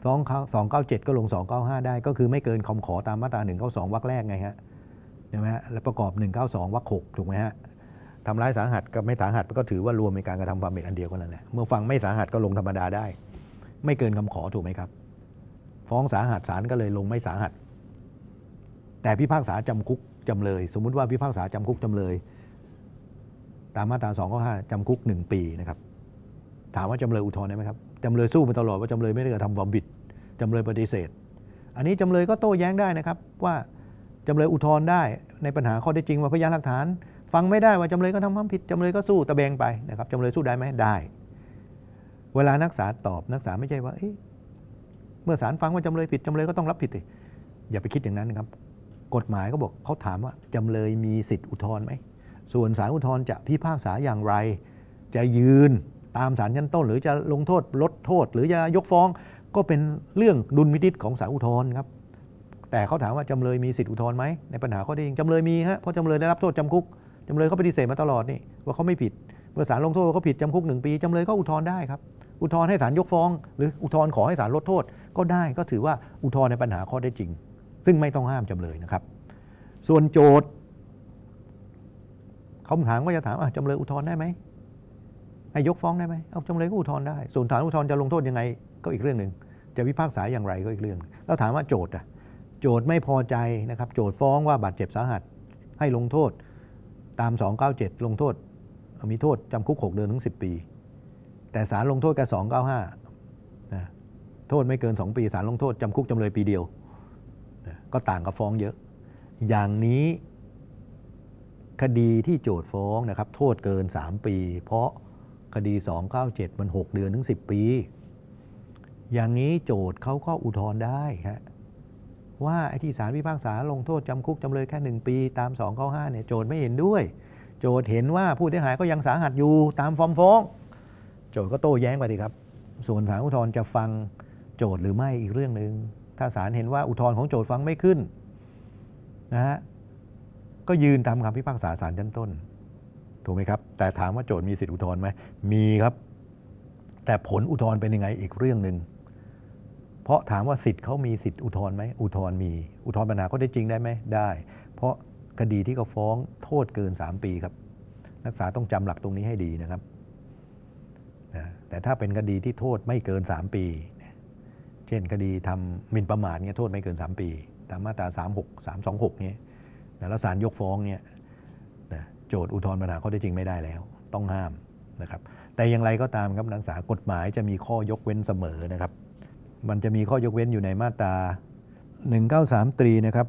สองสองเก้าเจ็ดก็ลง 295 ได้ก็คือไม่เกินคำขอตามมาตรา 1 9 2วรรคแรกไงฮะใช่ไหมฮะและประกอบ 192วรรค6ถูกไหมฮะทำร้ายสาหัสกับไม่สาหัสก็ถือว่ารวมในการกระทำความผิดอันเดียวกันแล้นแหละเมื่อฟังไม่สาหัสก็ลงธรรมดาได้ ไม่เกินคำขอถูกไหมครับฟ้อง สาหัสศาลก็เลยลงไม่สาหัส แต่พิพากษาจำคุกจำเลย สมมุติว่าพิพากษาจำคุกจำเลย ตามมาตราสองข้อห้าจำคุกหนึ่งปีนะครับ ถามว่าจำเลยอุทธรณ์ได้ไหมครับจำเลยสู้มาตลอดว่าจำเลยไม่ได้กระทำความผิดจำเลยปฏิเสธ อันนี้จำเลยก็โต้แย้งได้นะครับ ว่าจำเลยอุทธรณ์ได้ในปัญหาข้อเท็จจริงว่าพยานหลักฐาน ฟังไม่ได้ว่าจำเลยก็ทำความผิดจำเลยก็สู้ตะแบงไปนะครับจำเลยสู้ได้ไหมได้ เวลานักศึกษาตอบนักศึกษาไม่ใช่ว่าเมื่อศาลฟังว่าจำเลยผิดจำเลยก็ต้องรับผิดสิอย่าไปคิดอย่างนั้นนะครับ กฎหมายก็บอกเขาถามว่าจำเลยมีสิทธิอุทธรณ์ไหมส่วนศาลอุทธรณ์จะพิพากษาอย่างไร จะยืนตามศาลชั้นต้น หรือจะลงโทษลดโทษ หรือจะยกฟ้องก็เป็นเรื่องดุลมิติของศาลอุทธรณ์ครับแต่เขาถามว่าจำเลยมีสิทธิอุทธรณ์ไหมในปัญหาข้อที่จริงจำเลยมีฮะเพราะจำเลยได้รับโทษจำคุกจำเลยเขาปฏิเสธมาตลอดนี่ว่าเขาไม่ผิดเมื่อศาลลงโทษเขาผิดจำคุกหนึ่งปีจำเลยก็อุทธรณ์ได้ครับอุทธรณ์ให้ศาลยกฟ้อง หรืออุทธรณ์ขอให้ศาลลดโทษก็ได้ก็ถือว่าอุทธรณ์ในปัญหาข้อได้จริง ซึ่งไม่ต้องห้ามจำเลยนะครับ ส่วนโจทย์คำถามว่าจะถามจำเลยอุทธรณ์ได้ไหมให้ยกฟ้องได้ไหมเอาจำเลยก็อุทธรณ์ได้ส่วนฐานอุทธรณ์จะลงโทษยังไง ก็อีกเรื่องหนึ่งจะวิพากษาอย่างไรก็อีกเรื่องแล้วถามว่าโจทย์อะโจทย์ไม่พอใจนะครับ โจทย์ฟ้องว่าบาดเจ็บสาหัสให้ลงโทษตาม 297 ลงโทษ มีโทษจำคุก6เดือนถึง10 ปี แต่ศาลลงโทษแ่295โทษไม่เกิน 2 ปีสารลงโทษจำคุกจำเลยปีเดียว ก็ต่างกับฟ้องเยอะ อย่างนี้ คดีที่โจทฟ้องนะครับ โทษเกิน 3 ปี เพราะคดี 297 มัน 6 เดือนถึง 10 ปี อย่างนี้โจทเขาก็อุทธรณ์ได้ฮะว่า ไอ้ที่สารพิพากษาลงโทษจำคุกจำเลยแค่ 1 ปีตาม2ข้อ5เนี่ย โจทไม่เห็นด้วย โจทเห็นว่าผู้เสียหายก็ยังสาหัสอยู่ตามฟ้องฟ้อง โจทก็โต้แย้งไปดีครับ ส่วนศาลอุทธรณ์จะฟังโจทย์หรือไม่อีกเรื่องหนึง่ง ถ้าศาลเห็นว่าอุทธรณ์ของโจทย์ฟังไม่ขึ้นนะฮะ ก็ยืนตามคำพิพากษาศาลชั้นต้นถูกไหมครับ แต่ถามว่าโจทย์มีสิทธิอุทธรณ์ไหม มีครับ แต่ผลอุทธรณ์เป็นยังไง อีกเรื่องหนึง่ง เพราะถามว่าสิทธิ์เขามีสิทธิอุทธรณ์ไหม อุทธรณ์มี อุทธรณ์ปัญหาเขาได้จริงได้ไหมได้ เพราะคดีที่เขาฟ้องโทษเกิน 3 ปีครับ นักศึกษาต้องจำหลักตรงนี้ให้ดีนะครับ แต่ถ้าเป็นคดีที่โทษไม่เกิน 3 ปีเช่นคดีทำหมิ่นประมาทเนี่ยโทษไม่เกิน 3 ปี ตามมาตรา36 326เนี่ยแล้วศาลยกฟ้องเนี่ยโจทย์อุทธรณ์ปัญหาข้อได้จริงไม่ได้แล้วต้องห้ามนะครับแต่อย่างไรก็ตามครับนักศึกษากฎหมายจะมีข้อยกเว้นเสมอนะครับมันจะมีข้อยกเว้นอยู่ในมาตรา 193 ตรีนะครับ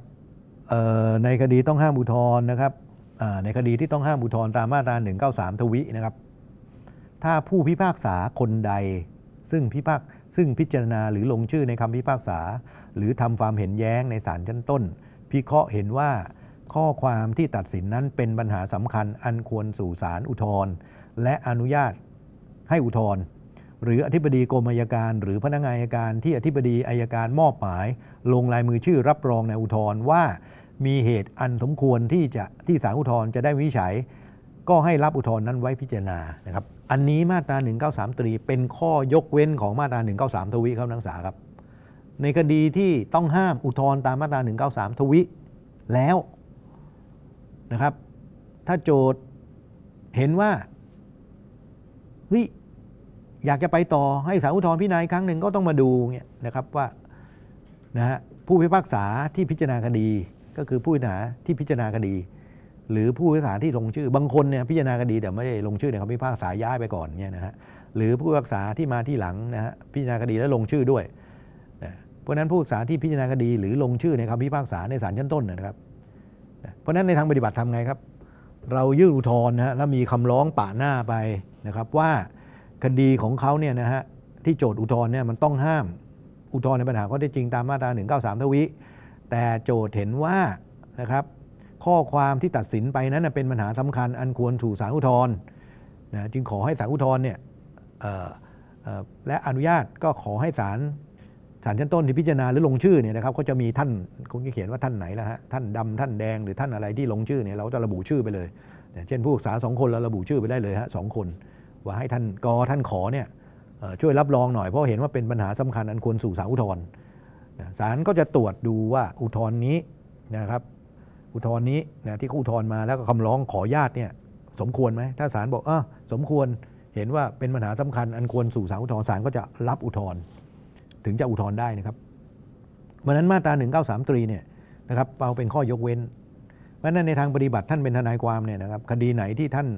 ในคดีต้องห้ามอุทธรณ์นะครับในคดีที่ต้องห้ามอุทธรณ์ตามมาตรา 193ทวีนะครับถ้าผู้พิพากษาคนใดซึ่งพิพากษาซึ่ง พิจารณาหรือลงชื่อในคำพิพากษา หรือทำความเห็นแย้งในศาลชั้นต้นพิเคราะห์เห็นว่า ข้อความที่ตัดสินนั้นเป็นปัญหาสำคัญอันควรสู่ศาลอุทธรณ์และอนุญาตให้อุทธรณ์หรืออธิบดีกรมอายการ หรือพนักงานอายการที่อธิบดีอายการมอบหมาย ลงลายมือชื่อรับรองในอุทธรณ์ว่า มีเหตุอันสมควรที่จะที่ศาลอุทธรณ์จะได้วิจัย ก็ให้รับอุทธรณ์นั้นไว้พิจารณานะครับอันนี้มาตรา 193 ตรี เป็นข้อยกเว้นของมาตรา 193 ทวีครับ นักศึกษาครับ ในคดีที่ต้องห้ามอุทธรณ์ตามมาตรา 193 ทวีแล้วนะครับถ้าโจทย์เห็นว่าเฮ้ยอยากจะไปต่อให้สารอุทธรณ์พินายครั้งหนึ่งก็ต้องมาดูเนี่ยนะครับว่านะฮะผู้พิพากษาที่พิจารณาคดีก็คือผู้พิจารณาที่พิจารณาคดีหรือผู้พิพากษาที่ลงชื่อบางคนเนี่ยพิจารณาคดีแต่ไม่ได้ลงชื่อเนี่ยเขาพิพากษาย้ายไปก่อนเนี่ยนะฮะหรือผู้พิพากษาที่มาที่หลังนะฮะพิจารณาคดีแล้วลงชื่อด้วยนะเพราะนั้นผู้พิพากษาที่พิจารณาคดีหรือลงชื่อในคำพิพากษาในศาลชั้นต้นนะครับนะเพราะนั้นในทางปฏิบัติทำไงครับ เรายื่นอุทธรณ์นะฮะแล้วมีคำร้องป่าหน้าไปนะครับ ว่าคดีของเขาเนี่ยนะฮะที่โจทย์อุทธรณ์เนี่ยมันต้องห้าม อุทธรณ์ในปัญหาข้อเท็จจริงตามมาตรา 193 ทวีแต่โจทย์เห็นว่านะครับข้อความที่ตัดสินไปนั้นเป็นปัญหาสำคัญอันควรถูกสารอุทธรณ์นะจึงขอให้สารอุทธรณ์เนี่ยและอนุญาตก็ขอให้สารสารชั้นต้นที่พิจารณาหรือลงชื่อเนี่ยนะครับ ก็จะมีท่านคงจะเขียนว่าท่านไหนแล้วฮะท่านดำท่านแดงหรือท่านอะไรที่ลงชื่อเนี่ยเราจะระบุชื่อไปเลยเช่น ผู้ศึกษาสองคนเราระบุชื่อไปได้เลยฮะสองคน ว่าให้ท่านกอท่านขอเนี่ยช่วยรับรองหน่อยเพราะเห็นว่าเป็นปัญหาสำคัญอันควรสู่สารอุทธรณ์ศาลก็จะตรวจดูว่าอุทธรณ์นี้นะครับอุทธรณ์นี้นะที่เขาอุทธรณ์มาแล้วก็คำร้องขอญาติเนี่ยสมควรไหมถ้าศาลบอกเออสมควรเห็นว่าเป็นปัญหาสำคัญอันควรสู่ศาลอุทธรณ์ศาลก็จะรับอุทธรณ์ถึงจะอุทธรณ์ได้นะครับ เพราะนั้นมาตรา193 ตรีเนี่ยนะครับเอาเป็นข้อยกเว้นเพราะนั้นในทางปฏิบัติท่านเป็นทนายความเนี่ยนะครับคดีไหนที่ท่าน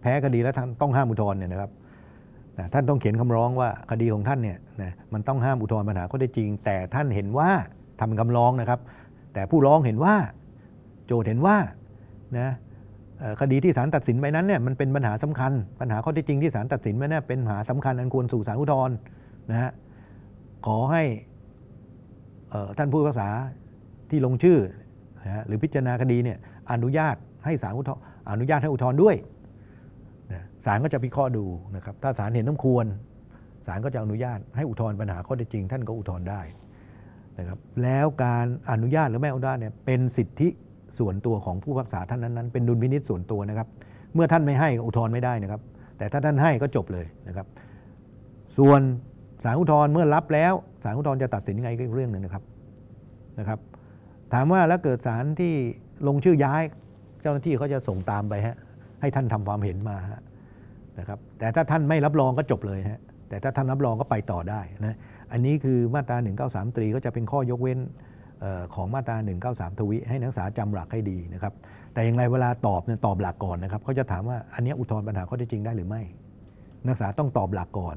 แพ้คดีแล้วท่านต้องห้ามอุทธรณ์เนี่ยนะครับท่านต้องเขียนคำร้องว่าคดีของท่านเนี่ยนะมันต้องห้ามอุทธรณ์ปัญหาก็ได้จริง แต่ท่านเห็นว่าทำคำร้องนะครับ แต่ผู้ร้องเห็นว่าโจทย์เห็นว่า นะคดีที่ศาลตัดสินไปนั้นเนี่ยมันเป็นปัญหาสำคัญ ปัญหาข้อที่จริงที่ศาลตัดสินไปเนี่ยเป็นปัญหาสำคัญอันควรสู่ศาลอุทธรณ์นะฮะ ขอให้ท่านผู้พิพากษาที่ลงชื่อนะหรือพิจารณาคดีเนี่ยอนุญาตให้ศาลอุทธรณ์อนุญาตให้อุทธรณ์ด้วยนะศาลก็จะพิเคราะห์ดูนะครับ ถ้าศาลเห็นต้องควร ศาลก็จะอนุญาตให้อุทธรณ์ปัญหาข้อที่จริงท่านก็อุทธรณ์ได้นะครับ แล้วการอนุญาตหรือไม่อนุญาตเนี่ยเป็นสิทธิส่วนตัวของผู้พักษาท่านนั้นๆเป็นดุลพินิษส่วนตัวนะครับเมื่อท่านไม่ให้อุทธรณ์ไม่ได้นะครับแต่ถ้าท่านให้ก็จบเลยนะครับส่วนสารอุทธรณ์เมื่อรับแล้วสารอุทธรณ์จะตัดสินยังไงก็เรื่องหนึ่งนะครับนะครับ ถามว่าแล้วเกิดสารที่ลงชื่อย้ายเจ้าหน้าที่เขาจะส่งตามไปฮะให้ท่านทำความเห็นมาฮะนะครับแต่ถ้าท่านไม่รับรองก็จบเลยฮะแต่ถ้าท่านรับรองก็ไปต่อได้นะอันนี้คือมาตรา1 9 3ีก็จะเป็นข้อยกเว้นของมาตรา193 ทวีให้นักศึกษาจำหลักให้ดีนะครับแต่อย่างไรเวลาตอบเนี่ยตอบหลักก่อนนะครับเขาจะถามว่าอันนี้อุทธรณ์ปัญหาข้อเท็จจริงได้หรือไม่นักศึกษาต้องตอบหลักก่อน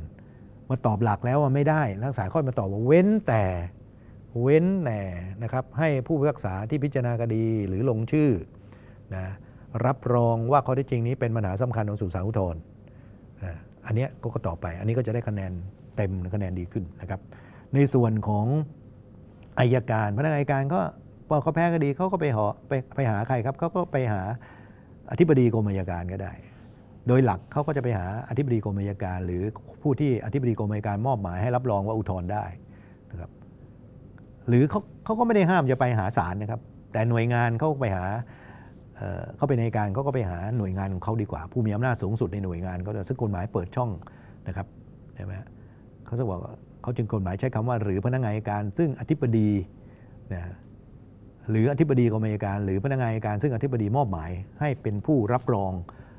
มาตอบหลักแล้วว่าไม่ได้นักศึกษาค่อยมาตอบว่าเว้นแต่เว้นแต่นะครับให้ผู้พิพากษาที่พิจารณาคดีหรือลงชื่อนะรับรองว่าข้อเท็จจริงนี้เป็นปัญหาสำคัญของสุสานอุทธรณ์อันนี้ก็ตอบไป อันนี้ก็จะได้คะแนนเต็มคะแนนดีขึ้นนะครับในส่วนของอายการพนักงานอายการก็พอเขาแพ้คดีเขาก็ไปหาไปไปหาใครครับเขาก็ไปหาอธิบดีกรมอายการก็ได้ โดยหลักเขาก็จะไปหาอธิบดีกรมอายการ หรือผู้ที่อธิบดีกรมอายการมอบหมายให้รับรองว่าอุทธรณ์ได้นะครับหรือเขาเขาก็ไม่ได้ห้ามจะไปหาศาลนะครับ แต่หน่วยงานเขาไปหาเขาไปในการเขาก็ไปหาหน่วยงานของเขาดีกว่าผู้มีอำนาจสูงสุดในหน่วยงานเขาซึ่งกฎหมายเปิดช่องนะครับใช่ไหมเขาจะบอกเขาจึงกฎหมายใช้คำว่าหรือพนักงานอัยการ ซึ่งอธิบดีนะหรืออธิบดีกรมอัยการ หรือพนักงานอัยการซึ่งอธิบดีมอบหมาย ให้เป็นผู้รับรอง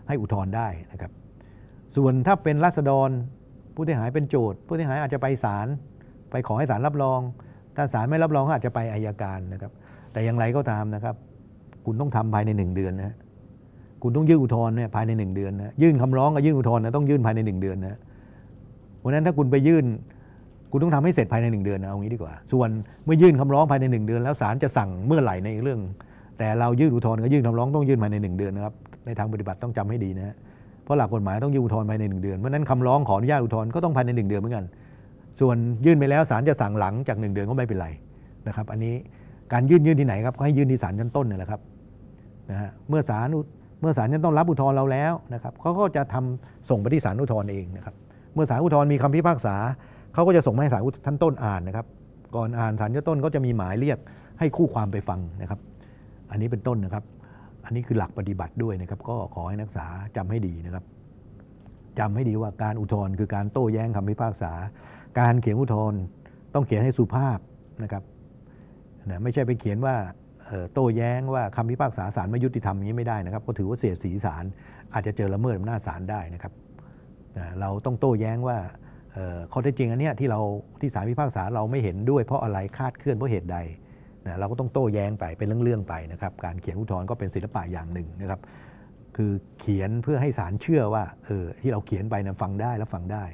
ให้อุทธรณ์ได้นะครับส่วนถ้าเป็นรัษฎร ผู้เสียหายเป็นโจทย์ ผู้เสียหายอาจจะไปศาลไปขอให้ศาลรับรอง ถ้าศาลไม่รับรองก็อาจจะไปอายการนะครับแต่อย่างไรก็ตามนะครับคุณต้องทำภายใน 1 เดือนนะคุณต้องยื่นอุทธรณ์เนี่ยภายใน1เดือนนะยื่นคำร้องกับยื่นอุทธรณ์นะต้องยื่นภายใน 1 เดือนนะเพราะนั้นถ้าคุณไปยื่นคุณต้องทำให้เสร็จภายใน1เดือนเอางี้ดีกว่า ส่วนเมื่อยื่นคำร้องภายใน1 เดือน แล้วศาลจะสั่งเมื่อไหร่ในเรื่อง แต่เรายื่นอุทธรณ์ก็ยื่นคำร้องต้องยื่นภายใน 1 เดือนนะครับในทางปฏิบัติต้องจำให้ดีนะเพราะหลักกฎหมายต้องยื่นอุทธรณ์ภายใน1เดือนเพราะนั้นคำร้องขออนุญาตอุทธรณ์ก็ต้องภายใน 1 เดือนเหมือนกัน ส่วนยื่นไปแล้วศาลจะสั่งหลังจาก 1 เดือนก็ไม่เป็นไรนะครับอันนี้การยื่นยื่นที่ไหนครับก็ให้ยื่นที่ศาลชั้นต้นนี่แหละครับนะฮะเมื่อศาลเมื่อศาลชั้นต้นรับอุทธรณ์เราแล้วนะครับเขาก็จะทำส่งไปที่ศาลอุทธรณ์เองนะครับเมื่อศาลอุทธรณ์มีคำพิพากษาเขาก็จะส่งมาให้ศาลชั้นต้นอ่านนะครับ ก่อนอ่านศาลชั้นต้นก็จะมีหมายเรียกให้คู่ความไปฟังนะครับ อันนี้เป็นต้นนะครับ อันนี้คือหลักปฏิบัติด้วยนะครับ ก็ขอให้นักศึกษาจำให้ดีนะครับ จำให้ดีว่าการอุทธรณ์คือการโต้แย้งคำพิพากษา การเขียนอุทธรณ์ต้องเขียนให้สุภาพนะครับนะไม่ใช่ไปเขียนว่าโต้แย้งว่าคำพิพากษาศาลไม่ยุติธรรมนี้ไม่ได้นะครับก็ถือว่าเสียสีศาลอาจจะเจอละเมิดอำนาจศาลได้นะครับ เราต้องโต้แย้งว่าข้อเท็จจริงอันนี้ที่เราที่สารพิพากษาเราไม่เห็นด้วยเพราะอะไรคาดเคลื่อนเพราะเหตุใดนะเราก็ต้องโต้แย้งไปเป็นเรื่อง ๆไปนะครับ การเขียนอุทธรณ์ก็เป็นศิลปะอย่างหนึ่งนะครับ คือเขียนเพื่อให้ศาลเชื่อว่าเออที่เราเขียนไปนะฟังได้และฟังได้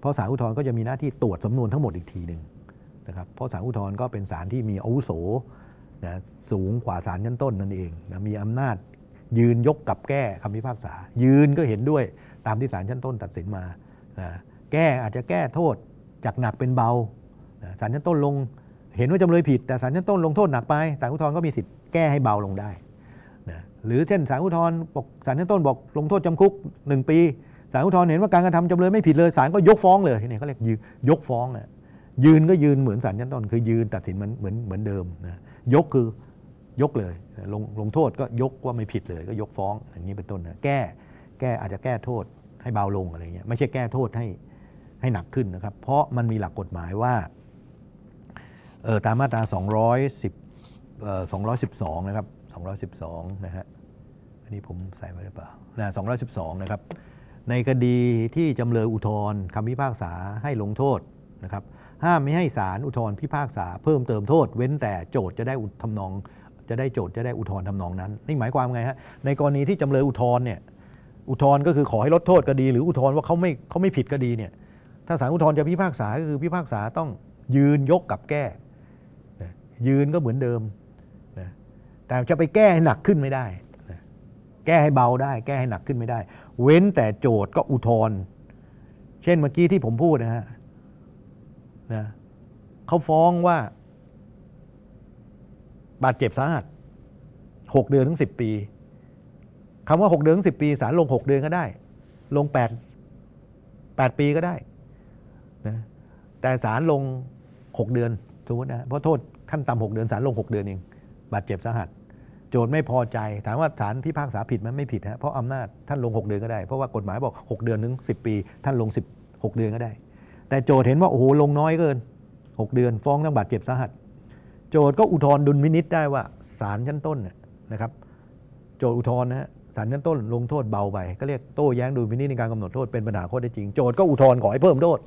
เพราะสารอุทธรณ์ก็จะมีหน้าที่ตรวจสำนวนทั้งหมดอีกทีหนึ่งนะครับ เพราะสารอุทธรณ์ก็เป็นศาลที่มีอาวุโสนะสูงกว่าศาลชั้นต้นนั่นเองนะมีอำนาจยืนยกกับแก้คำพิพากษา ยืนก็เห็นด้วยตามที่ศาลชั้นต้นตัดสินมานะแก้อาจจะแก้โทษจากหนักเป็นเบาศาลชั้นต้นลงเห็นว่าจำเลยผิดแต่ศาลชั้นต้นลงโทษหนักไปศาลอุทธรณ์ก็มีสิทธิ์แก้ให้เบาลงได้นะหรือเช่นศาลอุทธรณ์บอกศาลชั้นต้นบอกลงโทษจำคุก 1 ปีศาลอุทธรณ์เห็นว่าการกระทำจำเลยไม่ผิดเลยศาลก็ยกฟ้องเลยนี่เขาเรียกยืยกฟ้องนะยืนก็ยืนเหมือนศาลชั้นต้น คือยืนตัดสินเหมือนเหมือนเหมือนเดิมนะยกคือยกเลย ลงลงโทษก็ยกว่าไม่ผิดเลยก็ยกฟ้องอย่างนี้เป็นต้นนะแก้แก้อาจจะแก้โทษให้เบาลงอะไรเงี้ยไม่ใช่แก้โทษให้ให้หนักขึ้นนะครับ เพราะมันมีหลักกฎหมายว่าตามมาตรา210 212นะครับ212นะฮะ อันนี้ผมใส่ไว้หรือเปล่านะ212นะครับ ในคดีที่จำเลยอุทธรณ์คำพิพากษาให้ลงโทษนะครับห้ามไม่ให้ศาลอุทธรณ์พิพากษา เพิ่มเติมโทษเว้นแต่โจทย์จะได้อุทธำนอง จะได้โจทย์จะได้อุทธรณ์ทำนองนั้นนี่หมายความไงฮะในกรณีที่จำเลยอุทธรณ์เนี่ยอุทธรณ์ก็คือขอให้ลดโทษคดี หรืออุทธรณ์ว่าเขาไม่เขาไม่ผิดคดีเนี่ยถ้าศาลอุทธรณ์จะพิพากษา ก็คือพิพากษาต้องยืนยกกับแก้นะยืนก็เหมือนเดิมนะแต่จะไปแก้ให้หนักขึ้นไม่ได้นะแก้ให้เบาได้ แก้ให้หนักขึ้นไม่ได้ เว้นแต่โจทย์ก็อุทธรณ์เช่นเมื่อกี้ที่ผมพูดนะฮะนะเขาฟ้องว่า บาดเจ็บสาหัสหกเดือนถึงสิบปี คำว่าหกเดือนถึงสิบปีศาลลงหกเดือนก็ได้ ลงแปดแปดปีก็ได้นะแต่ศาลลง 6 เดือนสมมตินะเพราะโทษขั้นต่ำหกเดือนศาลลง 6 เดือนเองบาดเจ็บสาหัส โจทย์ไม่พอใจถามว่าศาลพิพากษาผิดมันไม่ผิดฮะเพราะอำนาจท่านลง6เดือนก็ได้เพราะว่ากฎหมายบอก6เดือนถึง10 ปีท่านลง 16 เดือนก็ได้ แต่โจทย์เห็นว่าโอ้โหลงน้อยเกิน 6 เดือนฟ้องทั้งบาดเจ็บสาหัส โจทย์ก็อุทธรณ์ดุลวินิจได้ว่าศาลชั้นต้นนะครับโจทย์อุทธรณ์นะศาลชั้นต้นลงโทษเบาไปก็เรียกโต้แย้งดุลมินิจในการกำหนดโทษเป็นปัญหาข้อเท็จจริงโจทย์ก็อุทธรณ์ขอให้เพิ่มโทษ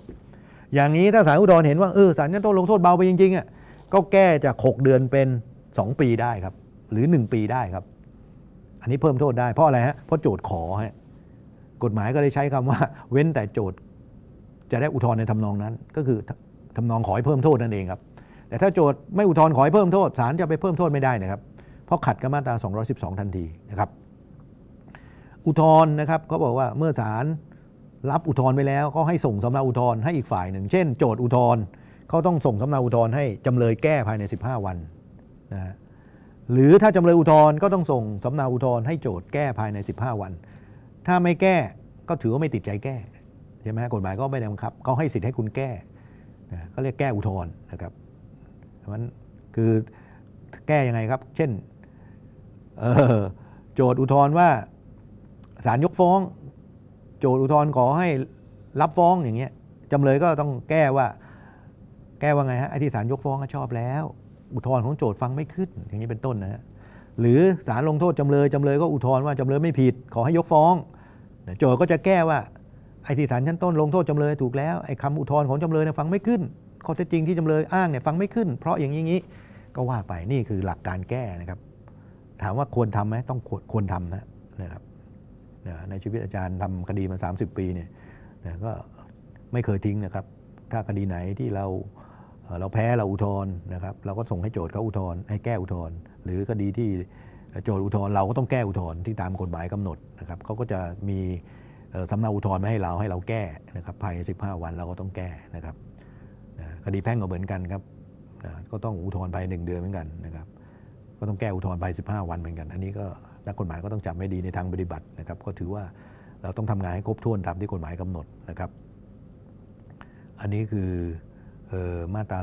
อย่างนี้ถ้าศาลอุทธรณ์เห็นว่าเออศาลนั้นต้องลงโทษเบาไปจริงๆอ่ะก็แก้จาก6เดือนเป็น 2 ปีได้ครับ หรือ 1 ปีได้ครับ อันนี้เพิ่มโทษได้ เพราะอะไรฮะเพราะโจทย์ขอฮะกฎหมายก็เลยใช้คำว่า เว้นแต่โจทย์ จะได้อุทธรณ์ในทำนองนั้น ก็คือทำนองขอให้เพิ่มโทษนั่นเองครับแต่ถ้าโจทย์ไม่อุทธรณ์ขอให้เพิ่มโทษศาลจะไปเพิ่มโทษไม่ได้นะครับ เพราะขัดกับมาตรา212ทันทีนะครับอุทธรณ์นะครับเขาบอกว่าเมื่อศาลรับอุทธรณ์ไปแล้วก็ให้ส่งสำเนาอุทธรณ์ให้อีกฝ่ายหนึ่ง เช่น โจทย์อุทธรณ์เขาต้องส่งสำเนาอุทธรณ์ให้จำเลยแก้ภายใน 15 วันนะฮะหรือถ้าจำเลยอุทธรณ์ก็ต้องส่งสำเนาอุทธรณ์ให้โจทย์แก้ภายใน 15 วัน ถ้าไม่แก้ก็ถือว่าไม่ติดใจแก้ใช่ไหมกฎหมายก็ไม่ได้บังคับเขาให้สิทธิ์ให้คุณแก้นะก็เรียกแก้อุทธรณ์นะครับเพราะนั้นคือแก้ยังไงครับเช่นโจทย์อุทธรณ์ว่าศาลยกฟ้องโจทย์อุทธรณ์ขอให้รับฟ้องอย่างเงี้ยจำเลยก็ต้องแก้ว่าแก้ว่าไงฮะไอ้ที่ศาลยกฟ้องก็ชอบแล้ว อุทธรณ์ของโจทย์ฟังไม่ขึ้น อย่างนี้เป็นต้นนะฮะหรือศาลลงโทษจำเลยจำเลยก็อุทธรณ์ว่าจำเลยไม่ผิดขอให้ยกฟ้องโจทย์ก็จะแก้ว่าไอ้ที่ศาลชั้นต้นลงโทษจำเลยถูกแล้วไอ้คำอุทธรณ์ของจำเลยเนี่ยฟังไม่ขึ้นข้อเท็จจริงที่จำเลยอ้างเนี่ยฟังไม่ขึ้นเพราะอย่างนี้ก็ว่าไปนี่คือหลักการแก้นะครับ ถามว่าควรทำไหมต้องควรควรทำนะนะครับนะในชีวิตอาจารย์ทำคดีมา 30 ปีเนี่ยนะก็ไม่เคยทิ้งนะครับ ถ้าคดีไหนที่เราเราแพ้เราอุทธรณ์นะครับ เราก็ส่งให้โจทย์เขาอุทธรณ์ให้แก้อุทธรณ์หรือคดีที่โจทย์อุทธรณ์เราก็ต้องแก้อุทธรณ์ที่ตามกฎหมายกำหนดนะครับเขาก็จะมีสำเนาอุทธรณ์มาให้เราให้เราแก้นะครับ ภายใน15 วันเราก็ต้องแก้นะครับคดีแพ่งก็เหมือนกันครับก็ต้องอุทธรณ์ภายในหนึ่งเดือนเหมือนกันนะครับก็ต้องแก้อุทธรณ์ภาย15 วันเหมือนกัน อันนี้ก็นักกฎหมายก็ต้องจำไม่ดีในทางปฏิบัตินะครับ ก็ถือว่าเราต้องทำงานให้ครบถ้วนตามที่กฎหมายกำหนดนะครับ อันนี้คืออมาตรา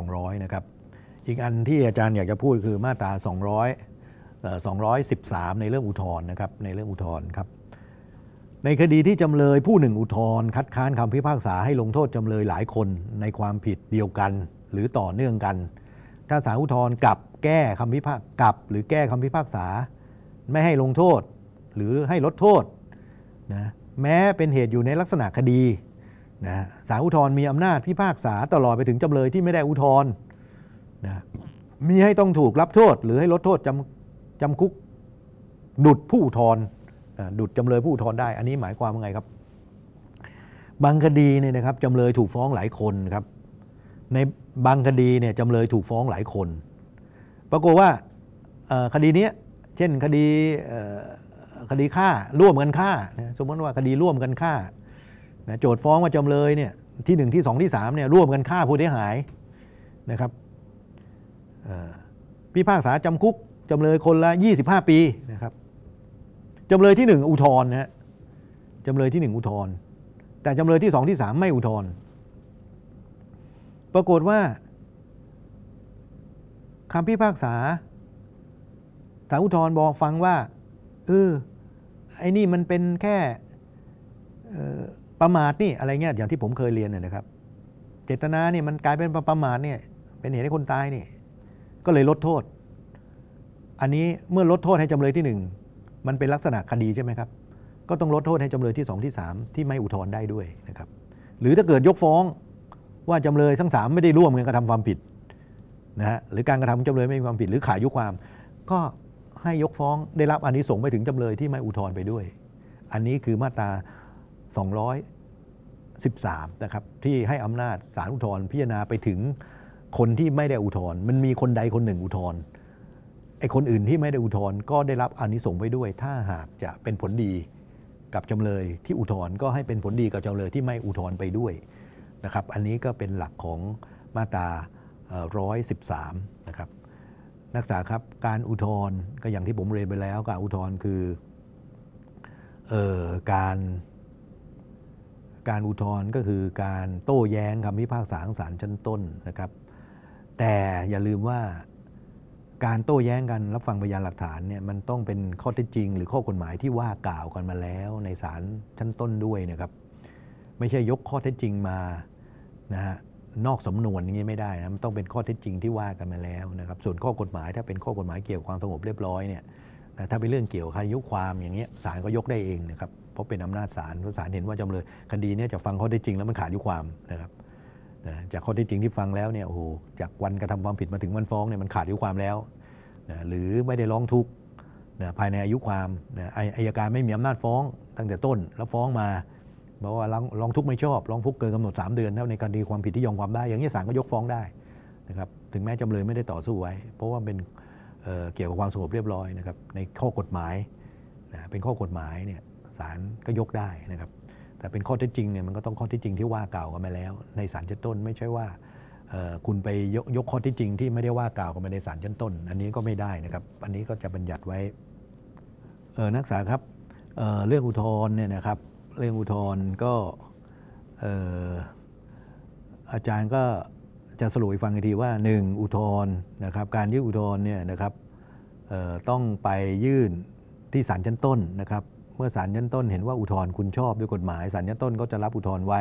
2 200 นะครับ อีกอันที่อาจารย์อยากจะพูดคือมาตรา200 213 ในเรื่องอุทธรณ์นะครับในเรื่องอุทธรณ์ครับในคดีที่จำเลยผู้หนึ่ง อุทธรณ์คัดค้านคำพิพากษาให้ลงโทษจำเลยหลายคนในความผิดเดียวกันหรือต่อเนื่องกัน ถ้าสาลอุทธรณ์กับแก้คำพิพากกลับ หรือแก้คำพิพากษา ไม่ให้ลงโทษหรือให้ลดโทษนะแม้เป็นเหตุอยู่ในลักษณะคดีนะศาลอุทธรณ์มีอำนาจพิพากษาตลอดไปถึงจำเลยที่ไม่ได้อุทธรณ์นะมีให้ต้องถูกรับโทษ หรือให้ลดโทษจำจำคุกดุดผู้อุทธรณ์ดุดจำเลยผู้อุทธรณ์ได้ อันนี้หมายความว่าไงครับ บางคดีเนี่ยนะครับจำเลยถูกฟ้องหลายคนครับในบางคดีเนี่ยจำเลยถูกฟ้องหลายคนปรากฏว่าคดีนี้เช่นคดีคดีฆ่าร่วมกันฆ่าสมมติว่าคดีร่วมกันฆ่า โจทฟ้องว่าจำเลยเนี่ยที่หนึ่งที่สองที่สามเนี่ยร่วมกันฆ่าผู้เสียหายนะครับพิพากษาจำคุกจำเลยคนละ25ปีนะครับจำเลยที่1อุทธรณ์นะจำเลยที่1อุทธรณ์แต่จำเลยที่ 2 ที่ 3 ไม่อุทธรณ์ปรากฏว่าคำพิพากษาสาอุทธรบอกฟังว่าเออไอ้นี่มันเป็นแค่ประมาทนี่อะไรเงี้ยอย่างที่ผมเคยเรียนนะครับเจตนาเนี่ยมันกลายเป็นประมาทเนี่ยเป็นเหตุให้คนตายนี่ก็เลยลดโทษ อันนี้เมื่อลดโทษให้จำเลยที่หนึ่งมันเป็นลักษณะคดีใช่ไหมครับก็ต้องลดโทษให้จำเลยที่สองที่สามที่ไม่อุทธรณ์ได้ด้วยนะครับ หรือถ้าเกิดยกฟ้องว่าจำเลยทั้งสามไม่ได้ร่วมกันกระทำความผิดนะฮะหรือการกระทำของจำเลยไม่มีความผิดหรือขายุความ ก็ให้ยกฟ้องได้รับอันนี้ส่งไปถึงจำเลยที่ไม่อุทธรณ์ไปด้วย อันนี้คือมาตรา213 นะครับ ที่ให้อำนาจศาลอุทธรณ์พิจารณาไปถึงคนที่ไม่ได้อุทธรณ์มันมีคนใดคนหนึ่ง อุทธรณ์ไอ้คนอื่นที่ไม่ได้อุทธรณ์ก็ได้รับอันนี้ส่งไปด้วย ถ้าหากจะเป็นผลดีกับจำเลยที่อุทธรณ์ก็ให้เป็นผลดีกับจำเลยที่ไม่อุทธรณ์ไปด้วยนะครับ อันนี้ก็เป็นหลักของมาตรา113นะครับนักศึกษาครับการอุทธรณ์ก็อย่างที่ผมเรียนไปแล้วการอุทธรณ์คือการการอุทธรณ์ก็คือการโต้แย้งคำพิพากษาของศาลชั้นต้นนะครับ แต่อย่าลืมว่าการโต้แย้งกันรับฟังพยานหลักฐานเนี่ยมันต้องเป็นข้อเท็จจริง หรือข้อกฎหมายที่ว่ากล่าวกันมาแล้วในศาลชั้นต้นด้วยนะครับ ไม่ใช่ยกข้อเท็จจริงมานะฮะนอกสมนวนอย่างนี้ไม่ได้นะมันต้องเป็นข้อเท็จจริงที่ว่ากันมาแล้วนะครับส่วนข้อกฎหมาย ถ้าเป็นข้อกฎหมายเกี่ยวความสงบเรียบร้อยเนี่ยถ้าเป็นเรื่องเกี่ยวบอายุความอย่างเงี้ยศาลก็ยกได้เองนะครับเพราะเป็นอำนาจศาลเพราะศาลเห็นว่าจำเลยคดีนี้จะฟังข้อเท็จจริงแล้วมันขาดยุความนะครับนะจากข้อเท็จจริงที่ฟังแล้วเนี่ยโอ้โหจากวันกระทำความผิดมาถึงวันฟ้องเนี่ยมันขาดยุความแล้วนะหรือไม่ได้ร้องทุกข์นะภายในอายุความนะอายการไม่มีอำนาจฟ้องตั้งแต่ต้นแล้วฟ้องมาบอกว่าลองทุกไม่ชอบลองฟุกเกินกำหนด 3 เดือนแล้วในกรณีความผิดที่ยอมความได้ อย่างนี้ศาลก็ยกฟ้องได้นะครับถึงแม้จำเลยไม่ได้ต่อสู้ไว้เพราะว่าเป็นเเกี่ยวกับความสงบเรียบร้อยนะครับ ในข้อกฎหมายนะเป็นข้อกฎหมายเนี่ยศาลก็ยกได้นะครับ แต่เป็นข้อเท็จจริงเนี่ยมันก็ต้องข้อเท็จจริงที่ว่ากล่าวกันมาแล้ว ในศาลชั้นต้นไม่ใช่ว่าคุณไปยกยกข้อที่จริงที่ไม่ได้ว่ากล่าวกันมาในศาลชั้นต้น อันนี้ก็ไม่ได้นะครับ อันนี้ก็จะบัญญัติไว้นักศึกษาครับเเรื่องอุทธรณ์เนี่ยนะครับเรื่องอุทธร์ก็อาจารย์ก็จะสรุปให้ฟังอีกทีว่า 1. อุทธร์นะครับการยื่นอุทธร์เนี่ยนะครับต้องไปยื่นที่ศาลชั้นต้นนะครับ เมื่อศาลชั้นต้น เห็นว่าอุทธร์คุณชอบด้วยกฎหมายศาลชั้นต้นก็จะรับอุทธร์ไว้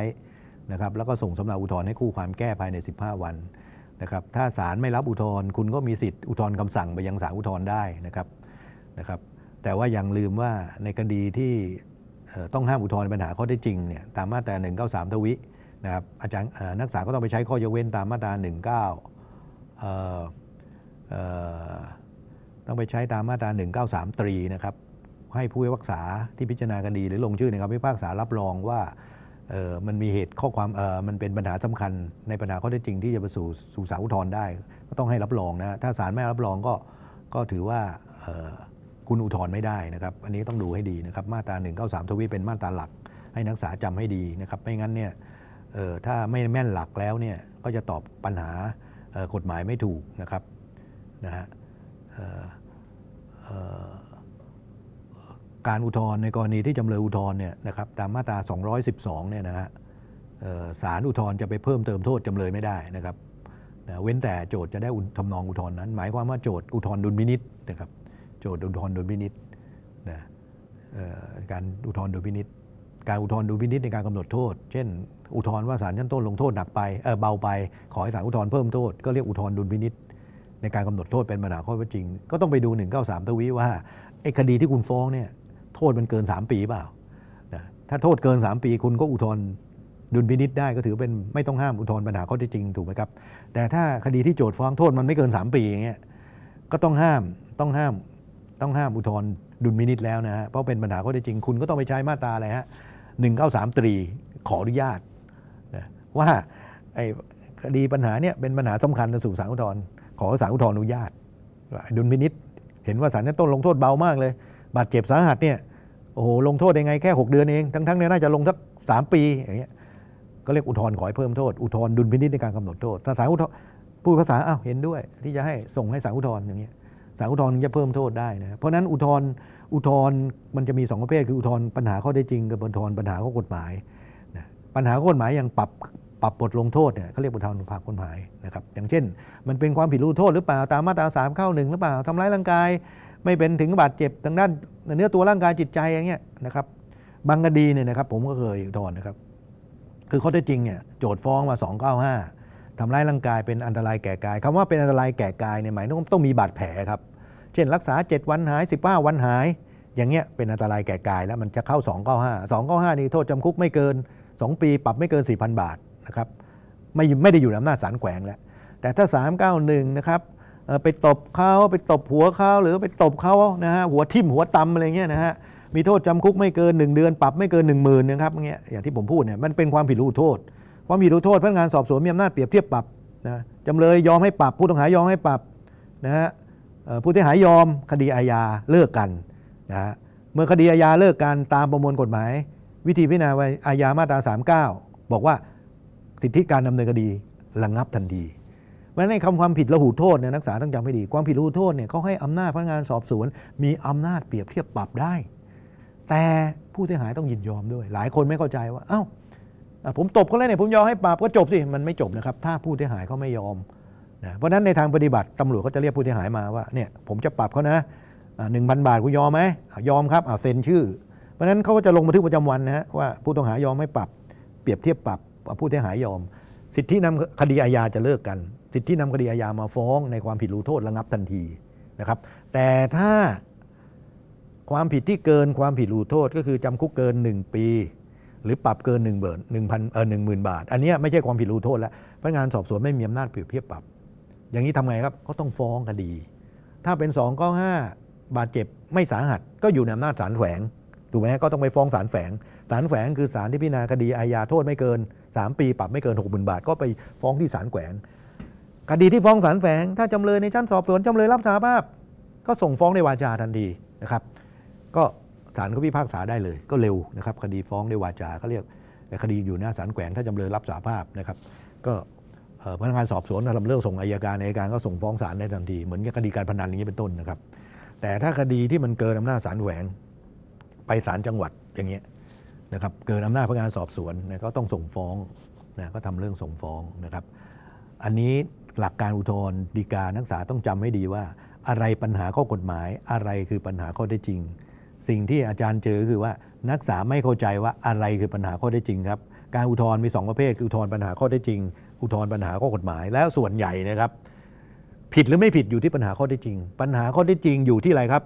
นะครับแล้วก็ส่งสำเนาอุทธร์ให้คู่ความแก้ภายใน 15 วันนะครับถ้าศาลไม่รับอุทธร์คุณก็มีสิทธิ์อุทธรค์คำสั่งไปยังศาลอุทธร์ได้นะครับนะครับแต่ว่ายังลืมว่าในคดีที่ต้องห้ามอุทธรณ์ปัญหาข้อได้จริงเนี่ยตามมาตรา 193 ทวินะครับอาจารย์นักศึกษาก็ต้องไปใช้ข้อยกเว้นตามมาตรา 19ต้องไปใช้ตามมาตรา 193 ตรีนะครับให้ผู้พิพากษาที่พิจารณาคดีหรือลงชื่อในคำพิพากษารับรองว่ามันมีเหตุข้อความมันเป็นปัญหาสำคัญ ในปัญหาข้อเท็จจริงที่จะไปสู่สู่สาลอุทธรณ์ได้ ก็ต้องให้รับรองนะถ้าศาลไม่รับรองก็ก็ถือว่าคุณอุทธรณ์ไม่ได้นะครับ อันนี้ต้องดูให้ดีนะครับ มาตรา193 ทวีเป็นมาตราหลักให้นักศึกษาจำให้ดีนะครับ ไม่งั้นเนี่ยถ้าไม่แม่นหลักแล้วเนี่ยก็จะตอบปัญหากฎหมายไม่ถูกนะครับนะฮะการอุทธรณ์ในกรณีที่จำเลยอุทธรณ์เนี่ยนะครับตามมาตรา 212เนี่ยนะฮะศาลอุทธรณ์จะไปเพิ่มเติมโทษจำเลยไม่ได้นะครับเว้นแต่โจทย์จะได้ทำนองอุทธรณ์นั้นหมายความว่าโจทย์อุทธรณ์ดุลมินิตนะครับโจทย์อุทธรณ์โดยพินิษนะการอุทธรณ์โดยพินิษการอุทธรณ์โดยพินิษในการกำหนดโทษ เช่น อุทธรณ์ว่าศาลชั้นต้นลงโทษหนักไปเออเบาไป ขอให้ศาลอุทธรณ์เพิ่มโทษ ก็เรียกอุทธรณ์ดุลพินิษในการกำหนดโทษเป็นปัญหาข้อทีจจริง ก็ต้องไปดู 193 ทวีว่าไอ้คดีที่คุณฟ้องเนี่ยโทษมันเกิน 3 ปีเปล่าถ้าโทษเกิน 3 ปีคุณก็อุทธรณ์ดุลพินิษได้ก็ถือเป็นไม่ต้องห้ามอุทธรณ์ปัญหาข้อที่จริงถูกไหมครับ แต่ถ้าคดีที่โจทย์ฟ้องโทษมันไม่เกิน 3 ปีอย่างเงี้ยก็ต้องห้ามต้องห้ามต้องห้ามอุทธรณ์ดุลมินิตแล้วนะฮะเพราะเป็นปัญหาข้อเท็จจริงคุณก็ต้องไปใช้มาตราอะไรฮะหนึ่งเก้าสามตรี ขออนุญาตนะว่าไอ้คดีปัญหาเนี่ยเป็นปัญหาสำคัญสู่ศาลอุทธรณ์ขอศาลอุทธรณ์อนุญาตดุลมินิตเห็นว่าศาลนี้ต้นลงโทษเบามากเลย บาดเจ็บสาหัสเนี่ยโอ้โห ลงโทษยังไงแค่ 6 เดือนเอง ทั้งๆเนี่ยน่าจะลงสักสามปีอย่างเงี้ยก็เรียกอุทธรณ์ขอให้เพิ่มโทษ อุทธรณ์ดุลพินิจในการกำหนดโทษถ้าศาลอุทธรณ์พูดภาษาอ้าวเห็นด้วย ที่จะให้ส่งให้ศาลอุทธรณ์อย่างเงี้ยาลอุทธรณ์จะเพิ่มโทษได้นะ เพราะนั้นอุทธรณ์อุทธรณ์มันจะมี 2 ประเภทคืออุทธรณ์ปัญหาข้อได้จริงกับอุทธรณ์ปัญหาข้อกฎหมายนะปัญหาข้อกฎหมายอย่างปรับปรับบทลงโทษเนี่ยเขาเรียกอุทธรณ์ภากฎหมายนะครับ อย่างเช่น มันเป็นความผิดรู้โทษหรือเปล่าตามมาตราสมเข้าหนึ่งหรือเปล่าทำร้ายร่างกายไม่เป็นถึงบาดเจ็บทางด้านเนื้อตัวร่างกายจิตใจอย่างเงี้ยนะครับบางคดีเนี่ยนะครับผมก็เคยอุทธรณ์นะครับคือข้อเท็จจริงเนี่ยโจทฟ้องมา295ทำร้ายร่างกายเป็นอันตรายแก่กายคำว่าเป็นอันตรายแก่กายเนี่ยหมายถึงต้องมีบาดแผลครับเช่นรักษา 7 วันหาย 15 วันหายอย่างเงี้ยเป็นอันตรายแก่กายแล้วมันจะเข้า295 295นี่โทษจำคุกไม่เกิน 2 ปีปรับไม่เกิน4,000 บาทนะครับไม่ไม่ได้อยู่ในอำนาจศาลแขวงแล้วแต่ถ้า391นะครับไปตบเขาไปตบหัวเขาหรือไปตบเขานะฮะหัวทิ่มหัวตำอะไรเงี้ยนะฮะมีโทษจำคุกไม่เกิน 1 เดือนปรับไม่เกิน 1 0,000นะครับเงี้ยอย่างที่ผมพูดเนี่ยมันเป็นความผิดรู้โทษความผิดรู้โทษพนักงานสอบสวนมีอำนาจเปรียบเทียบปรับนะจำเลยยอมให้ปรับผู้ต้องหายอมให้ปรับนะฮะผู้เสียหายยอม คดีอาญาเลิกกันนะเมื่อคดีอาญาเลิกกันตามประมวลกฎหมาย วิธีพิจารณาอาญามาตรา 39 บอกว่า สิทธิการดำเนินคดีระงงับทันทีเพราะในคำความผิดระหูโทษเนี่ยนักศึกษาต้องจำให้ดี ความผิดระหูโทษเนี่ยเขาให้อำนาจพนักงานสอบสวนมีอำนาจเปรียบเทียบปรับได้ แต่ผู้เสียหายต้องยินยอมด้วย หลายคนไม่เข้าใจว่าเอา้าผมตบเขาแล้วเนี่ยผมยอมให้ปรับก็จบสิมันไม่จบนะครับถ้าผู้เสียหายเขาไม่ยอมนะเพราะนั้นในทางปฏิบัติตำรวจก็จะเรียกผู้เสียหายมาว่าเนี่ยผมจะปรับเขานะหนึ่งพันบาทคุณยอมไหมยอมครับเซ็นชื่อ เพราะนั้นเขาก็จะลงบันทึกประจำวันนะฮะว่าผู้ต้องหายอมไม่ปรับเปรียบเทียบปรับผู้เสียหายยอม สิทธินำคดีอาญาจะเลิกกัน สิทธินำคดีอาญามาฟ้อง ในความผิดรู้โทษระงับทันทีนะครับแต่ถ้าความผิดที่เกินความผิดรู้โทษก็คือจำคุกเกิน 1 ปี หรือปรับเกิน1นึ่งเบิร์นหนึ่งพันเออหนึ่งหมื่นบาท อันนี้ไม่ใช่ความผิดรู้โทษแล้วพนักงานสอบสวนไม่มีอำนาจเปรียบเทียบปรับอย่างนี้ทำไงครับก็ต้องฟ้องคดี ถ้าเป็นสองก้ห้าบาดเจ็บไม่สาหัสก็อยู่ในอำนาจศาลแขวงถูกไหมก็ต้องไปฟ้องศาลแฝงศาลแฝงคือศาลที่พิจารณาคดีอาญาโทษไม่เกิน 3 ปี ปรับไม่เกิน6มื่นบาท ก็ไปฟ้องที่ศาลแขวง คดีที่ฟ้องศาลแฝงถ้าจำเลยในชั้นสอบสวนจำเลยรับสารภาพ ก็ส่งฟ้องในวาจาทันทีนะครับ ก็ศาลก็พิพากษาได้เลย ก็เร็วนะครับคดีฟ้องในวาจาขาเรียกคดีอยู่หน้าศาลแขวงถ้าจำเลยรับสารภาพนะครับ ก็พนักงานสอบสวนทำเรื่องส่งอายการอายการก็ส่งฟ้องศาลได้ทันที เหมือนกับคดีการพนันอย่างนี้เป็นต้นนะครับแต่ถ้าคดีที่มันเกินอำนาจศาลแหวงไปศาลจังหวัดอย่างเงี้ยนะครับเกินอำนาจพนักงานสอบสวนนะก็ต้องส่งฟ้องนะก็ทำเรื่องส่งฟ้องนะครับอันนี้หลักการอุทธรณ์ฎีกานักศึกษาต้องจำให้ดีว่าอะไรปัญหาข้อกฎหมายอะไรคือปัญหาข้อเท็จจริง สิ่งที่อาจารย์เจอคือว่านักศึกษาไม่เข้าใจว่าอะไรคือปัญหาข้อเท็จจริงครับการอุทธรณ์มี 2 ประเภทคืออุทธรณ์ปัญหาข้อเท็จจริงอุทธรณ์ปัญหาข้อกฎหมายแล้วส่วนใหญ่นะครับ ผิดหรือไม่ผิดอยู่ที่ปัญหาข้อไท้จจริง ปัญหาข้อไท้จจริงอยู่ที่อะไรครับ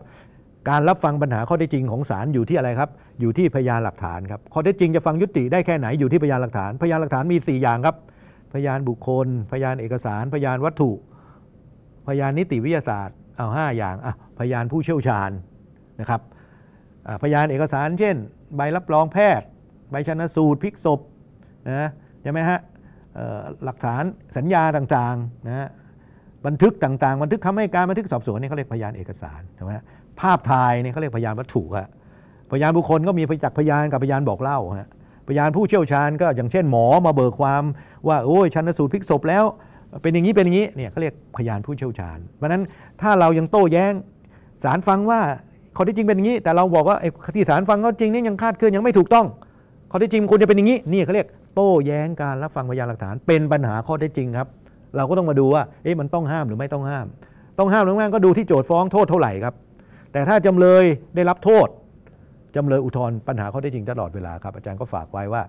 การรับฟังปัญหาข้อไท้จจริงของศาลอยู่ที่อะไรครับ อยู่ที่พยานหลักฐานครับข้อไท้จจริงจะฟังยุติได้แค่ไหนอยู่ที่พยานหลักฐาน พยานหลักฐานมี 4 อย่างครับ พยานบุคคล พยานเอกสาร พยานวัตถุ พยานนิติวิทยาศาสตร์เอาห้าอย่างอ่ะพยานผู้เชี่ยวชาญนะครับพยานเอกสารเช่น ใบรับรองแพทย์ ใบชนะสูตร พิกศพนะใช่ไหมฮะหลักฐานสัญญาต่างๆนะบันทึกต่างๆบันทึกคำให้การบันทึกสอบสวนนี่เขาเรียกพยานเอกสารถูกไหมภาพถ่ายนี่เขาเรียกพยานวัตถุอะพยานบุคคลก็มีจักพยานกับพยานบอกเล่าฮะพยานผู้เชี่ยวชาญก็อย่างเช่นหมอมาเบิกความว่า โอ้ยชันสูตรพิกศพแล้ว เป็นอย่างนี้เป็นอย่างนี้เนี่ยเขาเรียกพยานผู้เชี่ยวชาญ เพราะนั้นถ้าเรายังโต้แย้งศาลฟังว่าข้อที่จริงเป็นอย่างนี้ แต่เราบอกว่าไอ้ที่ศาลฟังขาจริงนี่ยังคาดเคลื่อนยังไม่ถูกต้องข้อที่จริงควรจะเป็นอย่างนี้นี่เขาเรียกโต้แย้งการรับฟังพยานหลักฐานเป็นปัญหาข้อได้จริงครับ เราก็ต้องมาดูว่าเอ๊ะมันต้องห้ามหรือไม่ต้องห้าม ต้องห้ามหรือไม่้ก็ดูที่โจทก์ฟ้องโทษเท่าไหร่ครับ แต่ถ้าจำเลยได้รับโทษจำเลยอุทธรณ์ปัญหาข้อได้จริงตลอดเวลาครับอาจารย์ก็ฝากไว้ว่า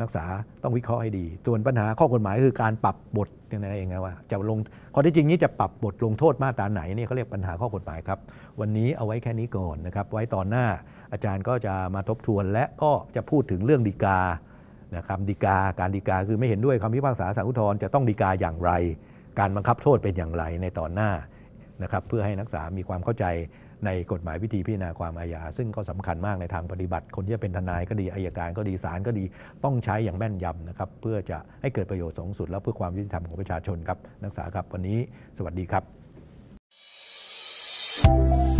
นักศึกษาต้องวิเคราะห์ให้ดีส่วนปัญหาข้อกฎหมายคือการปรับบทนั่นงเองว่า จะลงข้อที่จริงนี้จะปรับบทลงโทษมาตราไหนนี่เขาเรียกปัญหาข้อกฎหมายครับ วันนี้เอาไว้แค่นี้ก่อนนะครับไว้ตอนหน้าอาจารย์ก็จะมาทบทวน และก็จะพูดถึงเรื่องดีกา นะครับดีกาการดีกา คือไม่เห็นด้วยคำพิพากษาสารุทธรจะต้องดีกาอย่างไร การบังคับโทษเป็นอย่างไรในตอนหน้านะครับเพื่อให้นักศึกษามีความเข้าใจในกฎหมายวิธีพิจารณาความอาญาซึ่งก็สำคัญมากในทางปฏิบัติ คนที่จะเป็นทนายก็ดีอายการก็ดีศาลก็ดีต้องใช้อย่างแม่นยำนะครับเพื่อจะให้เกิดประโยชน์สูงสุด และเพื่อความยุติธรรมของประชาชนครับ นักศึกษาครับวันนี้ สวัสดีครับ thank you